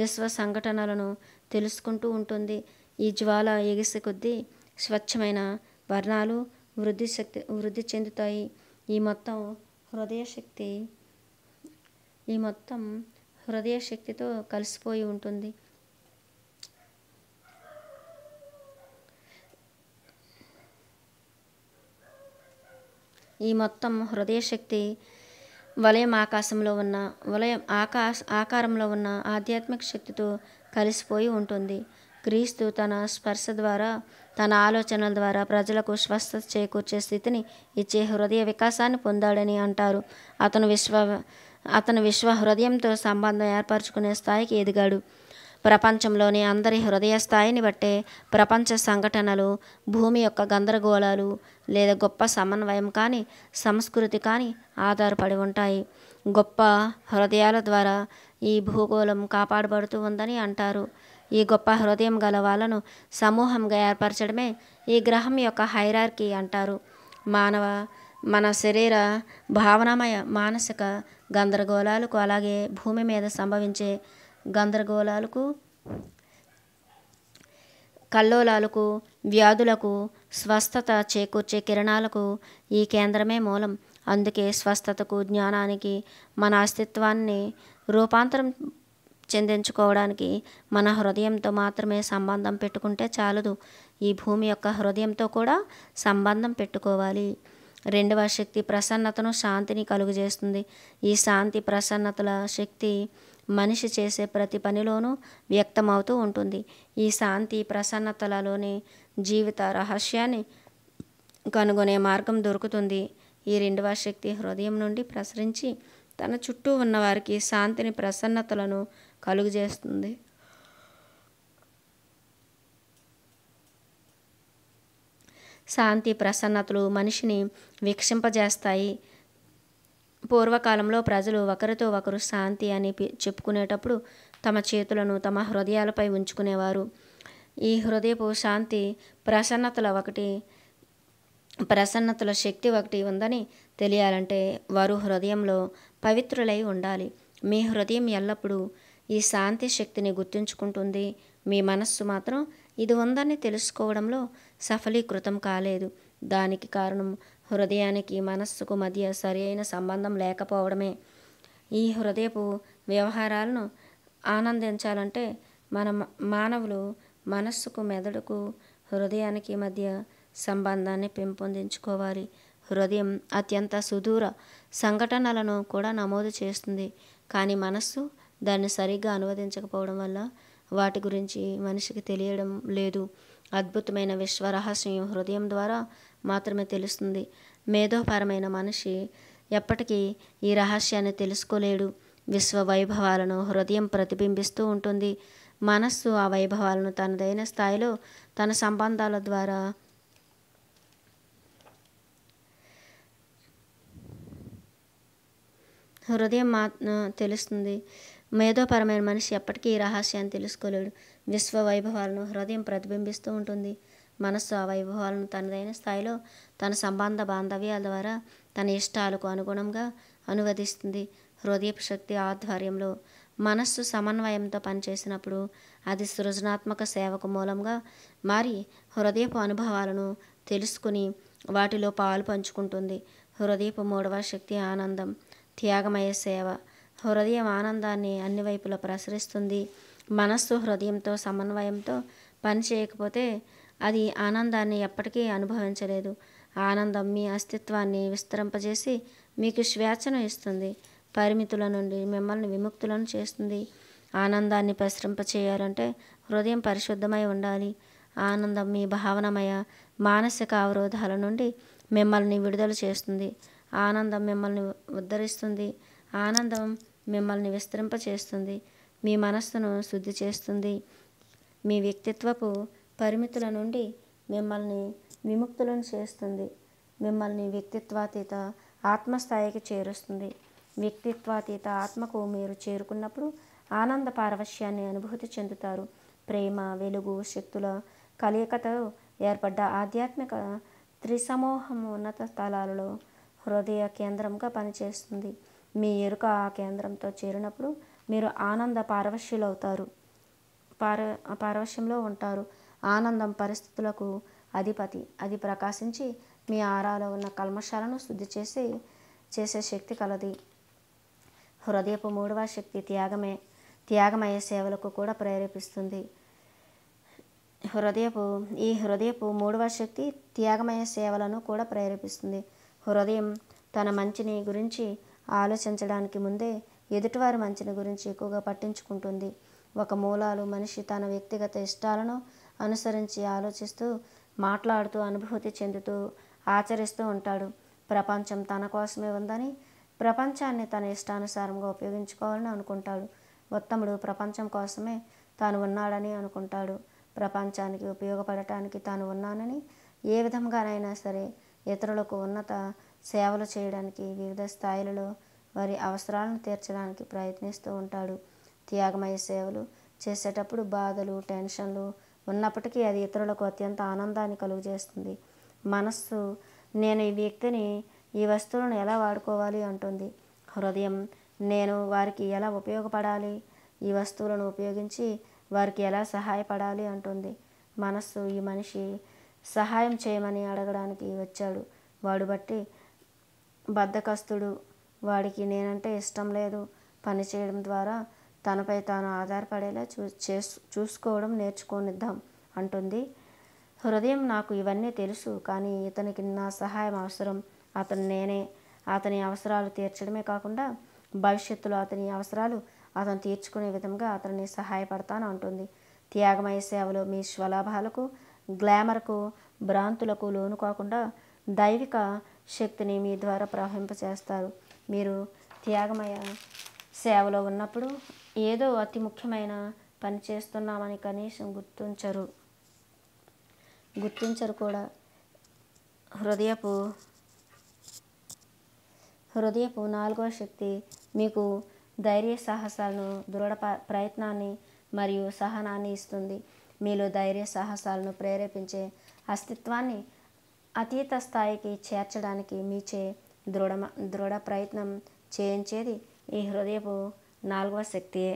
విశ్వ సంఘటనలను తెలుసుకుంటూ ఉంటుంది ఈ జ్వాల ఎగిసే కొద్దీ స్వచ్ఛమైన వర్ణాలు వృద్ధి శక్తి వృద్ధి చెందుతాయి ఈ మొత్తం హృదయశక్తి ఈ మొత్తం హృదయశక్తితో కలిసిపోయి ఉంటుంది ఈ మొత్తం హృదయశక్తి వలయం ఆకాశంలో ఉన్న వలయం ఆకాశ ఆకారంలో ఉన్న ఆధ్యాత్మిక శక్తితో కలిసిపోయి ఉంటుంది క్రీస్తు తన స్పర్శ ద్వారా తన ఆలోచనల ద్వారా ప్రజలకు స్వస్థత చేకూర్చే స్థితిని ఇచ్చే హృదయ వికాసాన్ని పొందాడని అంటారు అతను విశ్వ అతను విశ్వ హృదయంతో సంబంధం ఏర్పరచుకునే స్థాయికి ఎదిగాడు ప్రపంచంలోని అందరి హృదయ స్థాయిని బట్టే ప్రపంచ సంఘటనలు భూమి యొక్క గందరగోళాలు లేదా గొప్ప సమన్వయం కానీ సంస్కృతి కానీ ఆధారపడి ఉంటాయి గొప్ప హృదయాల ద్వారా ఈ భూగోళం కాపాడబడుతూ ఉందని అంటారు ఈ గొప్ప హృదయం గల వాళ్ళను సమూహంగా ఏర్పరచడమే ఈ గ్రహం యొక్క హైరార్కి అంటారు మానవ మన శరీర భావనమయ మానసిక గందరగోళాలకు అలాగే భూమి మీద సంభవించే గందరగోళాలకు కల్లోలాలకు వ్యాధులకు స్వస్థత చేకూర్చే కిరణాలకు ఈ కేంద్రమే మూలం అందుకే స్వస్థతకు జ్ఞానానికి మన అస్తిత్వాన్ని రూపాంతరం చెందించుకోవడానికి మన హృదయంతో మాత్రమే సంబంధం పెట్టుకుంటే చాలదు ఈ భూమి యొక్క హృదయంతో కూడా సంబంధం పెట్టుకోవాలి రెండవ శక్తి ప్రసన్నతను శాంతిని కలుగజేస్తుంది ఈ శాంతి ప్రసన్నతల శక్తి మనిషి చేసే ప్రతి పనిలోనూ వ్యక్తమవుతూ ఉంటుంది ఈ శాంతి ప్రసన్నతలలోని జీవిత రహస్యాన్ని కనుగొనే మార్గం దొరుకుతుంది ఈ రెండవ శక్తి హృదయం నుండి ప్రసరించి తన చుట్టూ ఉన్నవారికి శాంతిని ప్రసన్నతలను కలుగజేస్తుంది శాంతి ప్రసన్నతలు మనిషిని విక్షింపజేస్తాయి పూర్వకాలంలో ప్రజలు ఒకరితో ఒకరు శాంతి అని చెప్పుకునేటప్పుడు తమ చేతులను తమ హృదయాలపై ఉంచుకునేవారు ఈ హృదయపు శాంతి ప్రసన్నతల ఒకటి ప్రసన్నతల శక్తి ఒకటి ఉందని తెలియాలంటే వారు హృదయంలో పవిత్రులై ఉండాలి మీ హృదయం ఎల్లప్పుడూ ఈ శాంతి శక్తిని గుర్తుంచుకుంటుంది మీ మనస్సు మాత్రం ఇది ఉందని తెలుసుకోవడంలో సఫలీకృతం కాలేదు దానికి కారణం హృదయానికి మనస్సుకు మధ్య సరైన సంబంధం లేకపోవడమే ఈ హృదయపు వ్యవహారాలను ఆనందించాలంటే మన మానవులు మనస్సుకు మెదడుకు హృదయానికి మధ్య సంబంధాన్ని పెంపొందించుకోవాలి హృదయం అత్యంత సుదూర సంఘటనలను కూడా నమోదు చేస్తుంది కానీ మనస్సు దాన్ని సరిగ్గా అనువదించకపోవడం వల్ల వాటి గురించి మనిషికి తెలియడం లేదు అద్భుతమైన విశ్వరహస్యం హృదయం ద్వారా మాత్రమే తెలుస్తుంది మేధోపరమైన మనిషి ఎప్పటికీ ఈ రహస్యాన్ని తెలుసుకోలేడు విశ్వ వైభవాలను హృదయం ప్రతిబింబిస్తూ ఉంటుంది మనస్సు ఆ వైభవాలను తనదైన స్థాయిలో తన సంబంధాల ద్వారా హృదయం మా తెలుస్తుంది మేధోపరమైన మనిషి ఎప్పటికీ ఈ రహస్యాన్ని తెలుసుకోలేడు విశ్వ వైభవాలను హృదయం ప్రతిబింబిస్తూ ఉంటుంది మనస్సు ఆ వైభవాలను తనదైన స్థాయిలో తన సంబంధ బాంధవ్యాల ద్వారా తన ఇష్టాలకు అనుగుణంగా అనువదిస్తుంది హృదయపు శక్తి ఆధ్వర్యంలో మనస్సు సమన్వయంతో పనిచేసినప్పుడు అది సృజనాత్మక సేవకు మూలంగా మారి హృదయపు అనుభవాలను తెలుసుకుని వాటిలో పాలు పంచుకుంటుంది హృదయపు మూడవ శక్తి ఆనందం త్యాగమయ సేవ హృదయం ఆనందాన్ని అన్ని వైపులా ప్రసరిస్తుంది మనస్సు హృదయంతో సమన్వయంతో పని చేయకపోతే అది ఆనందాన్ని ఎప్పటికీ అనుభవించలేదు ఆనందం మీ అస్తిత్వాన్ని విస్తరింపజేసి మీకు స్వేచ్ఛను ఇస్తుంది పరిమితుల నుండి మిమ్మల్ని విముక్తులను చేస్తుంది ఆనందాన్ని ప్రసరింప చేయాలంటే హృదయం పరిశుద్ధమై ఉండాలి ఆనందం మీ భావనమయ మానసిక అవరోధాల నుండి మిమ్మల్ని విడుదల చేస్తుంది ఆనందం మిమ్మల్ని ఉద్ధరిస్తుంది ఆనందం మిమ్మల్ని విస్తరింప చేస్తుంది మీ మనస్సును శుద్ధి చేస్తుంది మీ వ్యక్తిత్వపు పరిమితుల నుండి మిమ్మల్ని విముక్తులను చేస్తుంది మిమ్మల్ని వ్యక్తిత్వాతీత ఆత్మస్థాయికి చేరుస్తుంది వ్యక్తిత్వాతీత ఆత్మకు మీరు చేరుకున్నప్పుడు ఆనంద పారవశ్యాన్ని అనుభూతి చెందుతారు ప్రేమ వెలుగు శక్తుల కలయికతో ఏర్పడ్డ ఆధ్యాత్మిక త్రిసమూహం ఉన్నత స్థలాలలో హృదయ కేంద్రంగా పనిచేస్తుంది మీ ఎరుక ఆ కేంద్రంతో చేరినప్పుడు మీరు ఆనంద పారవశ్యులవుతారు పార పారవశ్యంలో ఉంటారు ఆనందం పరిస్థితులకు అధిపతి అది ప్రకాశించి మీ ఆరాలో ఉన్న కల్మషాలను శుద్ధి చేసి చేసే శక్తి కలది హృదయపు మూడవ శక్తి త్యాగమే త్యాగమయ్యే సేవలకు కూడా ప్రేరేపిస్తుంది హృదయపు ఈ హృదయపు మూడవ శక్తి త్యాగమయ సేవలను కూడా ప్రేరేపిస్తుంది హృదయం తన మంచిని గురించి ఆలోచించడానికి ముందే ఎదుటివారి మంచిని గురించి ఎక్కువగా పట్టించుకుంటుంది ఒక మూలాలు మనిషి తన వ్యక్తిగత ఇష్టాలను అనుసరించి ఆలోచిస్తూ మాట్లాడుతూ అనుభూతి చెందుతూ ఆచరిస్తూ ఉంటాడు ప్రపంచం తన కోసమే ఉందని ప్రపంచాన్ని తన ఇష్టానుసారంగా ఉపయోగించుకోవాలని అనుకుంటాడు ఉత్తముడు ప్రపంచం కోసమే తాను ఉన్నాడని అనుకుంటాడు ప్రపంచానికి ఉపయోగపడటానికి తాను ఉన్నానని ఏ విధంగానైనా సరే ఇతరులకు ఉన్నత సేవలు చేయడానికి వివిధ స్థాయిలలో వారి అవసరాలను తీర్చడానికి ప్రయత్నిస్తూ ఉంటాడు త్యాగమయ సేవలు చేసేటప్పుడు బాధలు టెన్షన్లు ఉన్నప్పటికీ అది ఇతరులకు అత్యంత ఆనందాన్ని కలుగజేస్తుంది మనస్సు నేను ఈ వ్యక్తిని ఈ వస్తువులను ఎలా వాడుకోవాలి అంటుంది హృదయం నేను వారికి ఎలా ఉపయోగపడాలి ఈ వస్తువులను ఉపయోగించి వారికి ఎలా సహాయపడాలి అంటుంది మనస్సు ఈ మనిషి సహాయం చేయమని అడగడానికి వచ్చాడు వాడు బట్టి బద్ధకస్తుడు వాడికి నేనంటే ఇష్టం లేదు పని చేయడం ద్వారా తనపై తాను ఆధారపడేలా చూ చూసుకోవడం నేర్చుకోనిద్దాం అంటుంది హృదయం నాకు ఇవన్నీ తెలుసు కానీ ఇతనికి నా సహాయం అవసరం అతను నేనే అతని అవసరాలు తీర్చడమే కాకుండా భవిష్యత్తులో అతని అవసరాలు అతను తీర్చుకునే విధంగా అతన్ని సహాయపడతాను అంటుంది త్యాగమయ సేవలో మీ స్వలాభాలకు గ్లామర్కు భ్రాంతులకు లోను కాకుండా దైవిక శక్తిని మీ ద్వారా ప్రవహింపచేస్తారు మీరు త్యాగమయ సేవలో ఉన్నప్పుడు ఏదో అతి ముఖ్యమైన పని చేస్తున్నామని కనీసం గుర్తించరు గుర్తించరు కూడా హృదయపు హృదయపు నాలుగవ శక్తి మీకు ధైర్య సాహసాలను దృఢ ప్రయత్నాన్ని మరియు సహనాన్ని ఇస్తుంది మీలో ధైర్య సాహసాలను ప్రేరేపించే అస్తిత్వాన్ని అతీత స్థాయికి చేర్చడానికి మీచే దృఢ దృఢ ప్రయత్నం చేయించేది ఈ హృదయపు నాలుగవ శక్తియే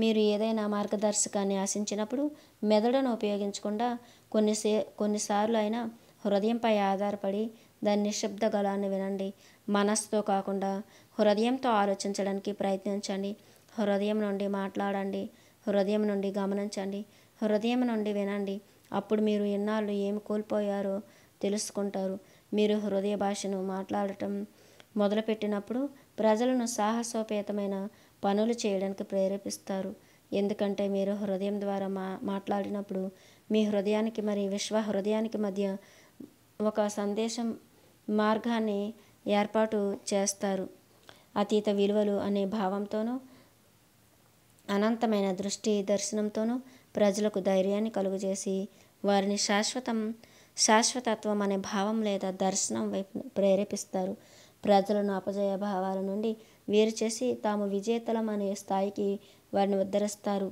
మీరు ఏదైనా మార్గదర్శకాన్ని ఆశించినప్పుడు మెదడును ఉపయోగించకుండా కొన్నిసే కొన్నిసార్లు అయినా హృదయంపై ఆధారపడి దాని నిశ్శబ్ద గలాన్ని వినండి మనస్సుతో కాకుండా హృదయంతో ఆలోచించడానికి ప్రయత్నించండి హృదయం నుండి మాట్లాడండి హృదయం నుండి గమనించండి హృదయం నుండి వినండి అప్పుడు మీరు ఎన్నాళ్ళు ఏమి కోల్పోయారో తెలుసుకుంటారు మీరు హృదయ భాషను మాట్లాడటం మొదలుపెట్టినప్పుడు ప్రజలను సాహసోపేతమైన పనులు చేయడానికి ప్రేరేపిస్తారు ఎందుకంటే మీరు హృదయం ద్వారా మా మాట్లాడినప్పుడు మీ హృదయానికి మరియు విశ్వ హృదయానికి మధ్య ఒక సందేశం మార్గాన్ని ఏర్పాటు చేస్తారు అతీత విలువలు అనే భావంతోనూ అనంతమైన దృష్టి దర్శనంతోనూ ప్రజలకు ధైర్యాన్ని కలుగజేసి వారిని శాశ్వతం శాశ్వతత్వం అనే భావం లేదా దర్శనం వైపు ప్రేరేపిస్తారు ప్రజలను అపజయ భావాల నుండి వేరు చేసి తాము విజేతలం అనే స్థాయికి వారిని ఉద్ధరిస్తారు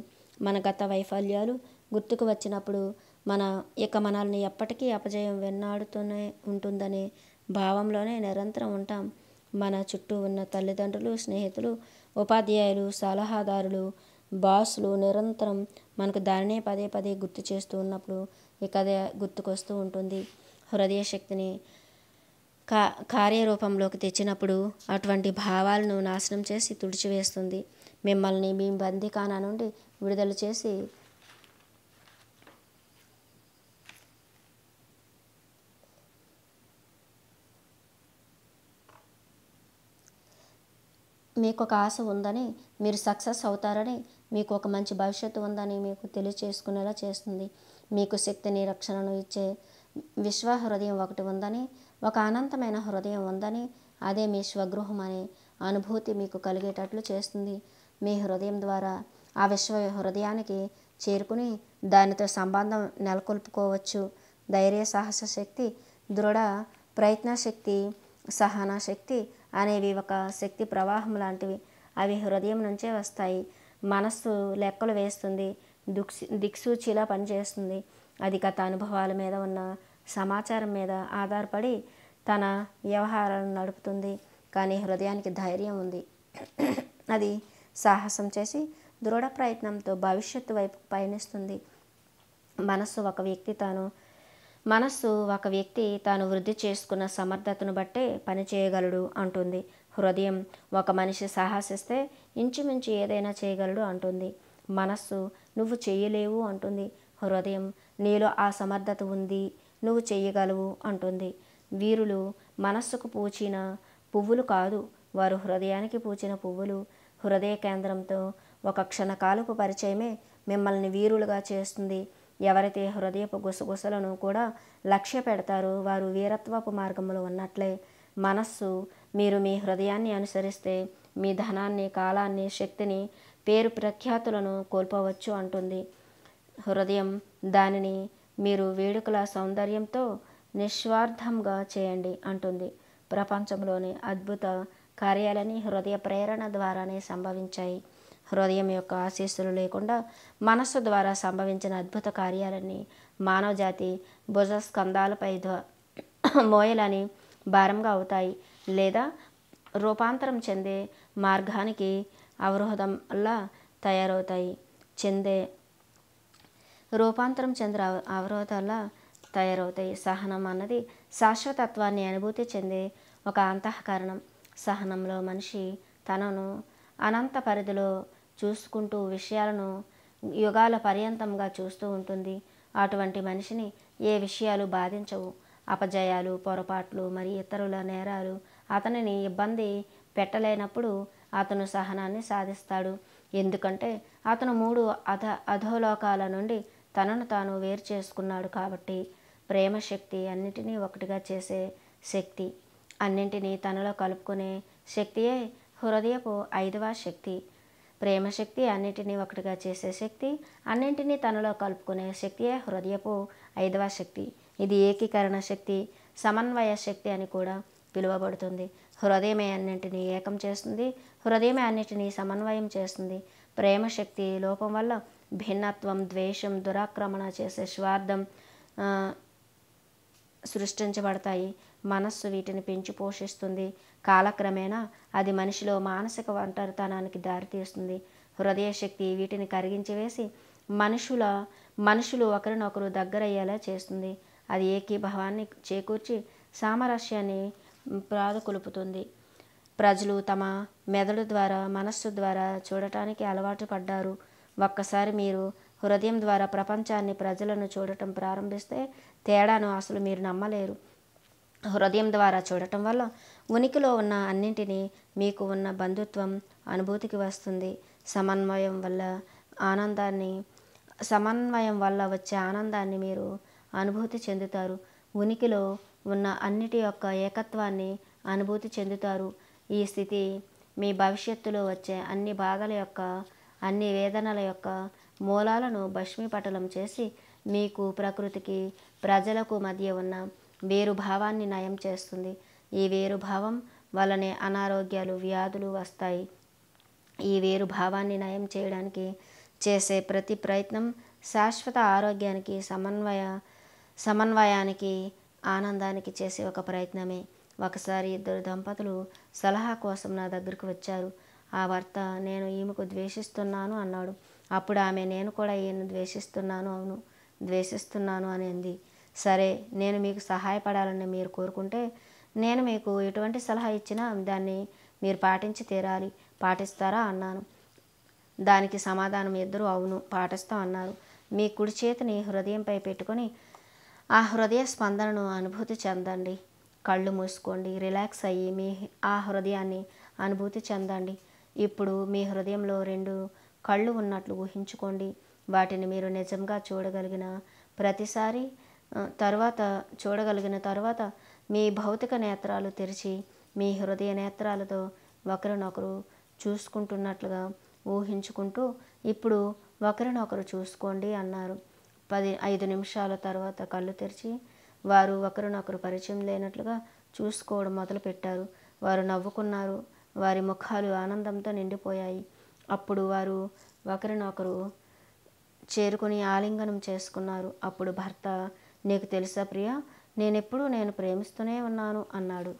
మన గత వైఫల్యాలు గుర్తుకు వచ్చినప్పుడు మన ఇక మనల్ని ఎప్పటికీ అపజయం వెన్నాడుతూనే ఉంటుందనే భావంలోనే నిరంతరం ఉంటాం మన చుట్టూ ఉన్న తల్లిదండ్రులు స్నేహితులు ఉపాధ్యాయులు సలహాదారులు బాసులు నిరంతరం మనకు దానినే పదే పదే గుర్తు చేస్తూ ఉన్నప్పుడు ఇక అదే గుర్తుకొస్తూ ఉంటుంది హృదయ శక్తిని కా కార్యరూపంలోకి తెచ్చినప్పుడు అటువంటి భావాలను నాశనం చేసి తుడిచివేస్తుంది మిమ్మల్ని మీ బందికాన నుండి విడుదల చేసి మీకు ఒక ఆశ ఉందని మీరు సక్సెస్ అవుతారని మీకు ఒక మంచి భవిష్యత్తు ఉందని మీకు తెలియచేసుకునేలా చేస్తుంది మీకు శక్తిని రక్షణను ఇచ్చే విశ్వ హృదయం ఒకటి ఉందని ఒక అనంతమైన హృదయం ఉందని అదే మీ స్వగృహం అనే అనుభూతి మీకు కలిగేటట్లు చేస్తుంది మీ హృదయం ద్వారా ఆ విశ్వ హృదయానికి చేరుకుని దానితో సంబంధం నెలకొల్పుకోవచ్చు ధైర్య సాహస శక్తి దృఢ ప్రయత్న శక్తి సహనా శక్తి అనేవి ఒక శక్తి ప్రవాహం లాంటివి అవి హృదయం నుంచే వస్తాయి మనస్సు లెక్కలు వేస్తుంది దుక్సి దిక్సూచిలా పనిచేస్తుంది అది గత అనుభవాల మీద ఉన్న సమాచారం మీద ఆధారపడి తన వ్యవహారాలను నడుపుతుంది కానీ హృదయానికి ధైర్యం ఉంది అది సాహసం చేసి దృఢ ప్రయత్నంతో భవిష్యత్తు వైపు పయనిస్తుంది మనస్సు ఒక వ్యక్తి తాను మనస్సు ఒక వ్యక్తి తాను వృద్ధి చేసుకున్న సమర్థతను బట్టే పనిచేయగలడు అంటుంది హృదయం ఒక మనిషి సాహసిస్తే ఇంచుమించు ఏదైనా చేయగలడు అంటుంది మనస్సు నువ్వు చేయలేవు అంటుంది హృదయం నీలో ఆ సమర్థత ఉంది నువ్వు చేయగలవు అంటుంది వీరులు మనస్సుకు పూచిన పువ్వులు కాదు వారు హృదయానికి పూచిన పువ్వులు హృదయ కేంద్రంతో ఒక క్షణకాలపు పరిచయమే మిమ్మల్ని వీరులుగా చేస్తుంది ఎవరైతే హృదయపు గుసగుసలను కూడా లక్ష్య పెడతారో వారు వీరత్వపు మార్గంలో ఉన్నట్లే మనస్సు మీరు మీ హృదయాన్ని అనుసరిస్తే మీ ధనాన్ని కాలాన్ని శక్తిని పేరు ప్రఖ్యాతులను కోల్పోవచ్చు అంటుంది హృదయం దానిని మీరు వేడుకల సౌందర్యంతో నిస్వార్థంగా చేయండి అంటుంది ప్రపంచంలోని అద్భుత కార్యాలని హృదయ ప్రేరణ ద్వారానే సంభవించాయి హృదయం యొక్క ఆశీస్సులు లేకుండా మనస్సు ద్వారా సంభవించిన అద్భుత కార్యాలన్నీ మానవజాతి భుజస్కంధాలపై మోయలని భారంగా అవుతాయి లేదా రూపాంతరం చెందే మార్గానికి అవరోధంలా తయారవుతాయి చెందే రూపాంతరం చెందిన అవరోధాల తయారవుతాయి సహనం అన్నది శాశ్వతత్వాన్ని అనుభూతి చెందే ఒక అంతఃకరణం సహనంలో మనిషి తనను అనంత పరిధిలో చూసుకుంటూ విషయాలను యుగాల పర్యంతంగా చూస్తూ ఉంటుంది అటువంటి మనిషిని ఏ విషయాలు బాధించవు అపజయాలు పొరపాట్లు మరి ఇతరుల నేరాలు అతనిని ఇబ్బంది పెట్టలేనప్పుడు అతను సహనాన్ని సాధిస్తాడు ఎందుకంటే అతను మూడు అధ అధోలోకాల నుండి తనను తాను వేరు చేసుకున్నాడు కాబట్టి ప్రేమ శక్తి అన్నిటినీ ఒకటిగా చేసే శక్తి అన్నింటినీ తనలో కలుపుకునే శక్తియే హృదయపు ఐదవ శక్తి ప్రేమ శక్తి ఒకటిగా చేసే శక్తి అన్నింటినీ తనలో కలుపుకునే శక్తియే హృదయపు ఐదవ శక్తి ఇది ఏకీకరణ శక్తి సమన్వయ శక్తి అని కూడా పిలువబడుతుంది హృదయమే అన్నింటినీ ఏకం చేస్తుంది హృదయమే అన్నింటినీ సమన్వయం చేస్తుంది ప్రేమశక్తి లోపం వల్ల భిన్నత్వం ద్వేషం దురాక్రమణ చేసే స్వార్థం సృష్టించబడతాయి మనస్సు వీటిని పెంచి పోషిస్తుంది కాలక్రమేణా అది మనిషిలో మానసిక ఒంటరితనానికి దారితీస్తుంది హృదయ శక్తి వీటిని కరిగించి వేసి మనుషుల మనుషులు ఒకరినొకరు దగ్గరయ్యేలా చేస్తుంది అది ఏకీభావాన్ని చేకూర్చి సామరస్యాన్ని ప్రాదకొలుపుతుంది ప్రజలు తమ మెదడు ద్వారా మనస్సు ద్వారా చూడటానికి అలవాటు పడ్డారు ఒక్కసారి మీరు హృదయం ద్వారా ప్రపంచాన్ని ప్రజలను చూడటం ప్రారంభిస్తే తేడాను అసలు మీరు నమ్మలేరు హృదయం ద్వారా చూడటం వల్ల ఉనికిలో ఉన్న అన్నింటినీ మీకు ఉన్న బంధుత్వం అనుభూతికి వస్తుంది సమన్వయం వల్ల ఆనందాన్ని సమన్వయం వల్ల వచ్చే ఆనందాన్ని మీరు అనుభూతి చెందుతారు ఉనికిలో ఉన్న అన్నిటి యొక్క ఏకత్వాన్ని అనుభూతి చెందుతారు ఈ స్థితి మీ భవిష్యత్తులో వచ్చే అన్ని బాధల యొక్క అన్ని వేదనల యొక్క మూలాలను భస్మీపటలం చేసి మీకు ప్రకృతికి ప్రజలకు మధ్య ఉన్న వేరుభావాన్ని నయం చేస్తుంది ఈ వేరుభావం వలనే అనారోగ్యాలు వ్యాధులు వస్తాయి ఈ వేరుభావాన్ని నయం చేయడానికి చేసే ప్రతి ప్రయత్నం శాశ్వత ఆరోగ్యానికి సమన్వయ సమన్వయానికి ఆనందానికి చేసే ఒక ప్రయత్నమే ఒకసారి ఇద్దరు దంపతులు సలహా కోసం నా దగ్గరకు వచ్చారు ఆ భర్త నేను ఈమెకు ద్వేషిస్తున్నాను అన్నాడు అప్పుడు ఆమె నేను కూడా ఈయన ద్వేషిస్తున్నాను అవును ద్వేషిస్తున్నాను అనింది అంది సరే నేను మీకు సహాయపడాలని మీరు కోరుకుంటే నేను మీకు ఎటువంటి సలహా ఇచ్చినా దాన్ని మీరు పాటించి తీరాలి పాటిస్తారా అన్నాను దానికి సమాధానం ఇద్దరు అవును పాటిస్తాం అన్నారు మీ కుడి చేతిని హృదయంపై పెట్టుకొని ఆ హృదయ స్పందనను అనుభూతి చెందండి కళ్ళు మూసుకోండి రిలాక్స్ అయ్యి మీ ఆ హృదయాన్ని అనుభూతి చెందండి ఇప్పుడు మీ హృదయంలో రెండు కళ్ళు ఉన్నట్లు ఊహించుకోండి వాటిని మీరు నిజంగా చూడగలిగిన ప్రతిసారి తర్వాత చూడగలిగిన తర్వాత మీ భౌతిక నేత్రాలు తెరిచి మీ హృదయ నేత్రాలతో ఒకరినొకరు చూసుకుంటున్నట్లుగా ఊహించుకుంటూ ఇప్పుడు ఒకరినొకరు చూసుకోండి అన్నారు పది ఐదు నిమిషాల తర్వాత కళ్ళు తెరిచి వారు ఒకరినొకరు పరిచయం లేనట్లుగా చూసుకోవడం మొదలుపెట్టారు వారు నవ్వుకున్నారు వారి ముఖాలు ఆనందంతో నిండిపోయాయి అప్పుడు వారు ఒకరినొకరు చేరుకుని ఆలింగనం చేసుకున్నారు అప్పుడు భర్త నీకు తెలుసా ప్రియా నేనెప్పుడు నేను ప్రేమిస్తూనే ఉన్నాను అన్నాడు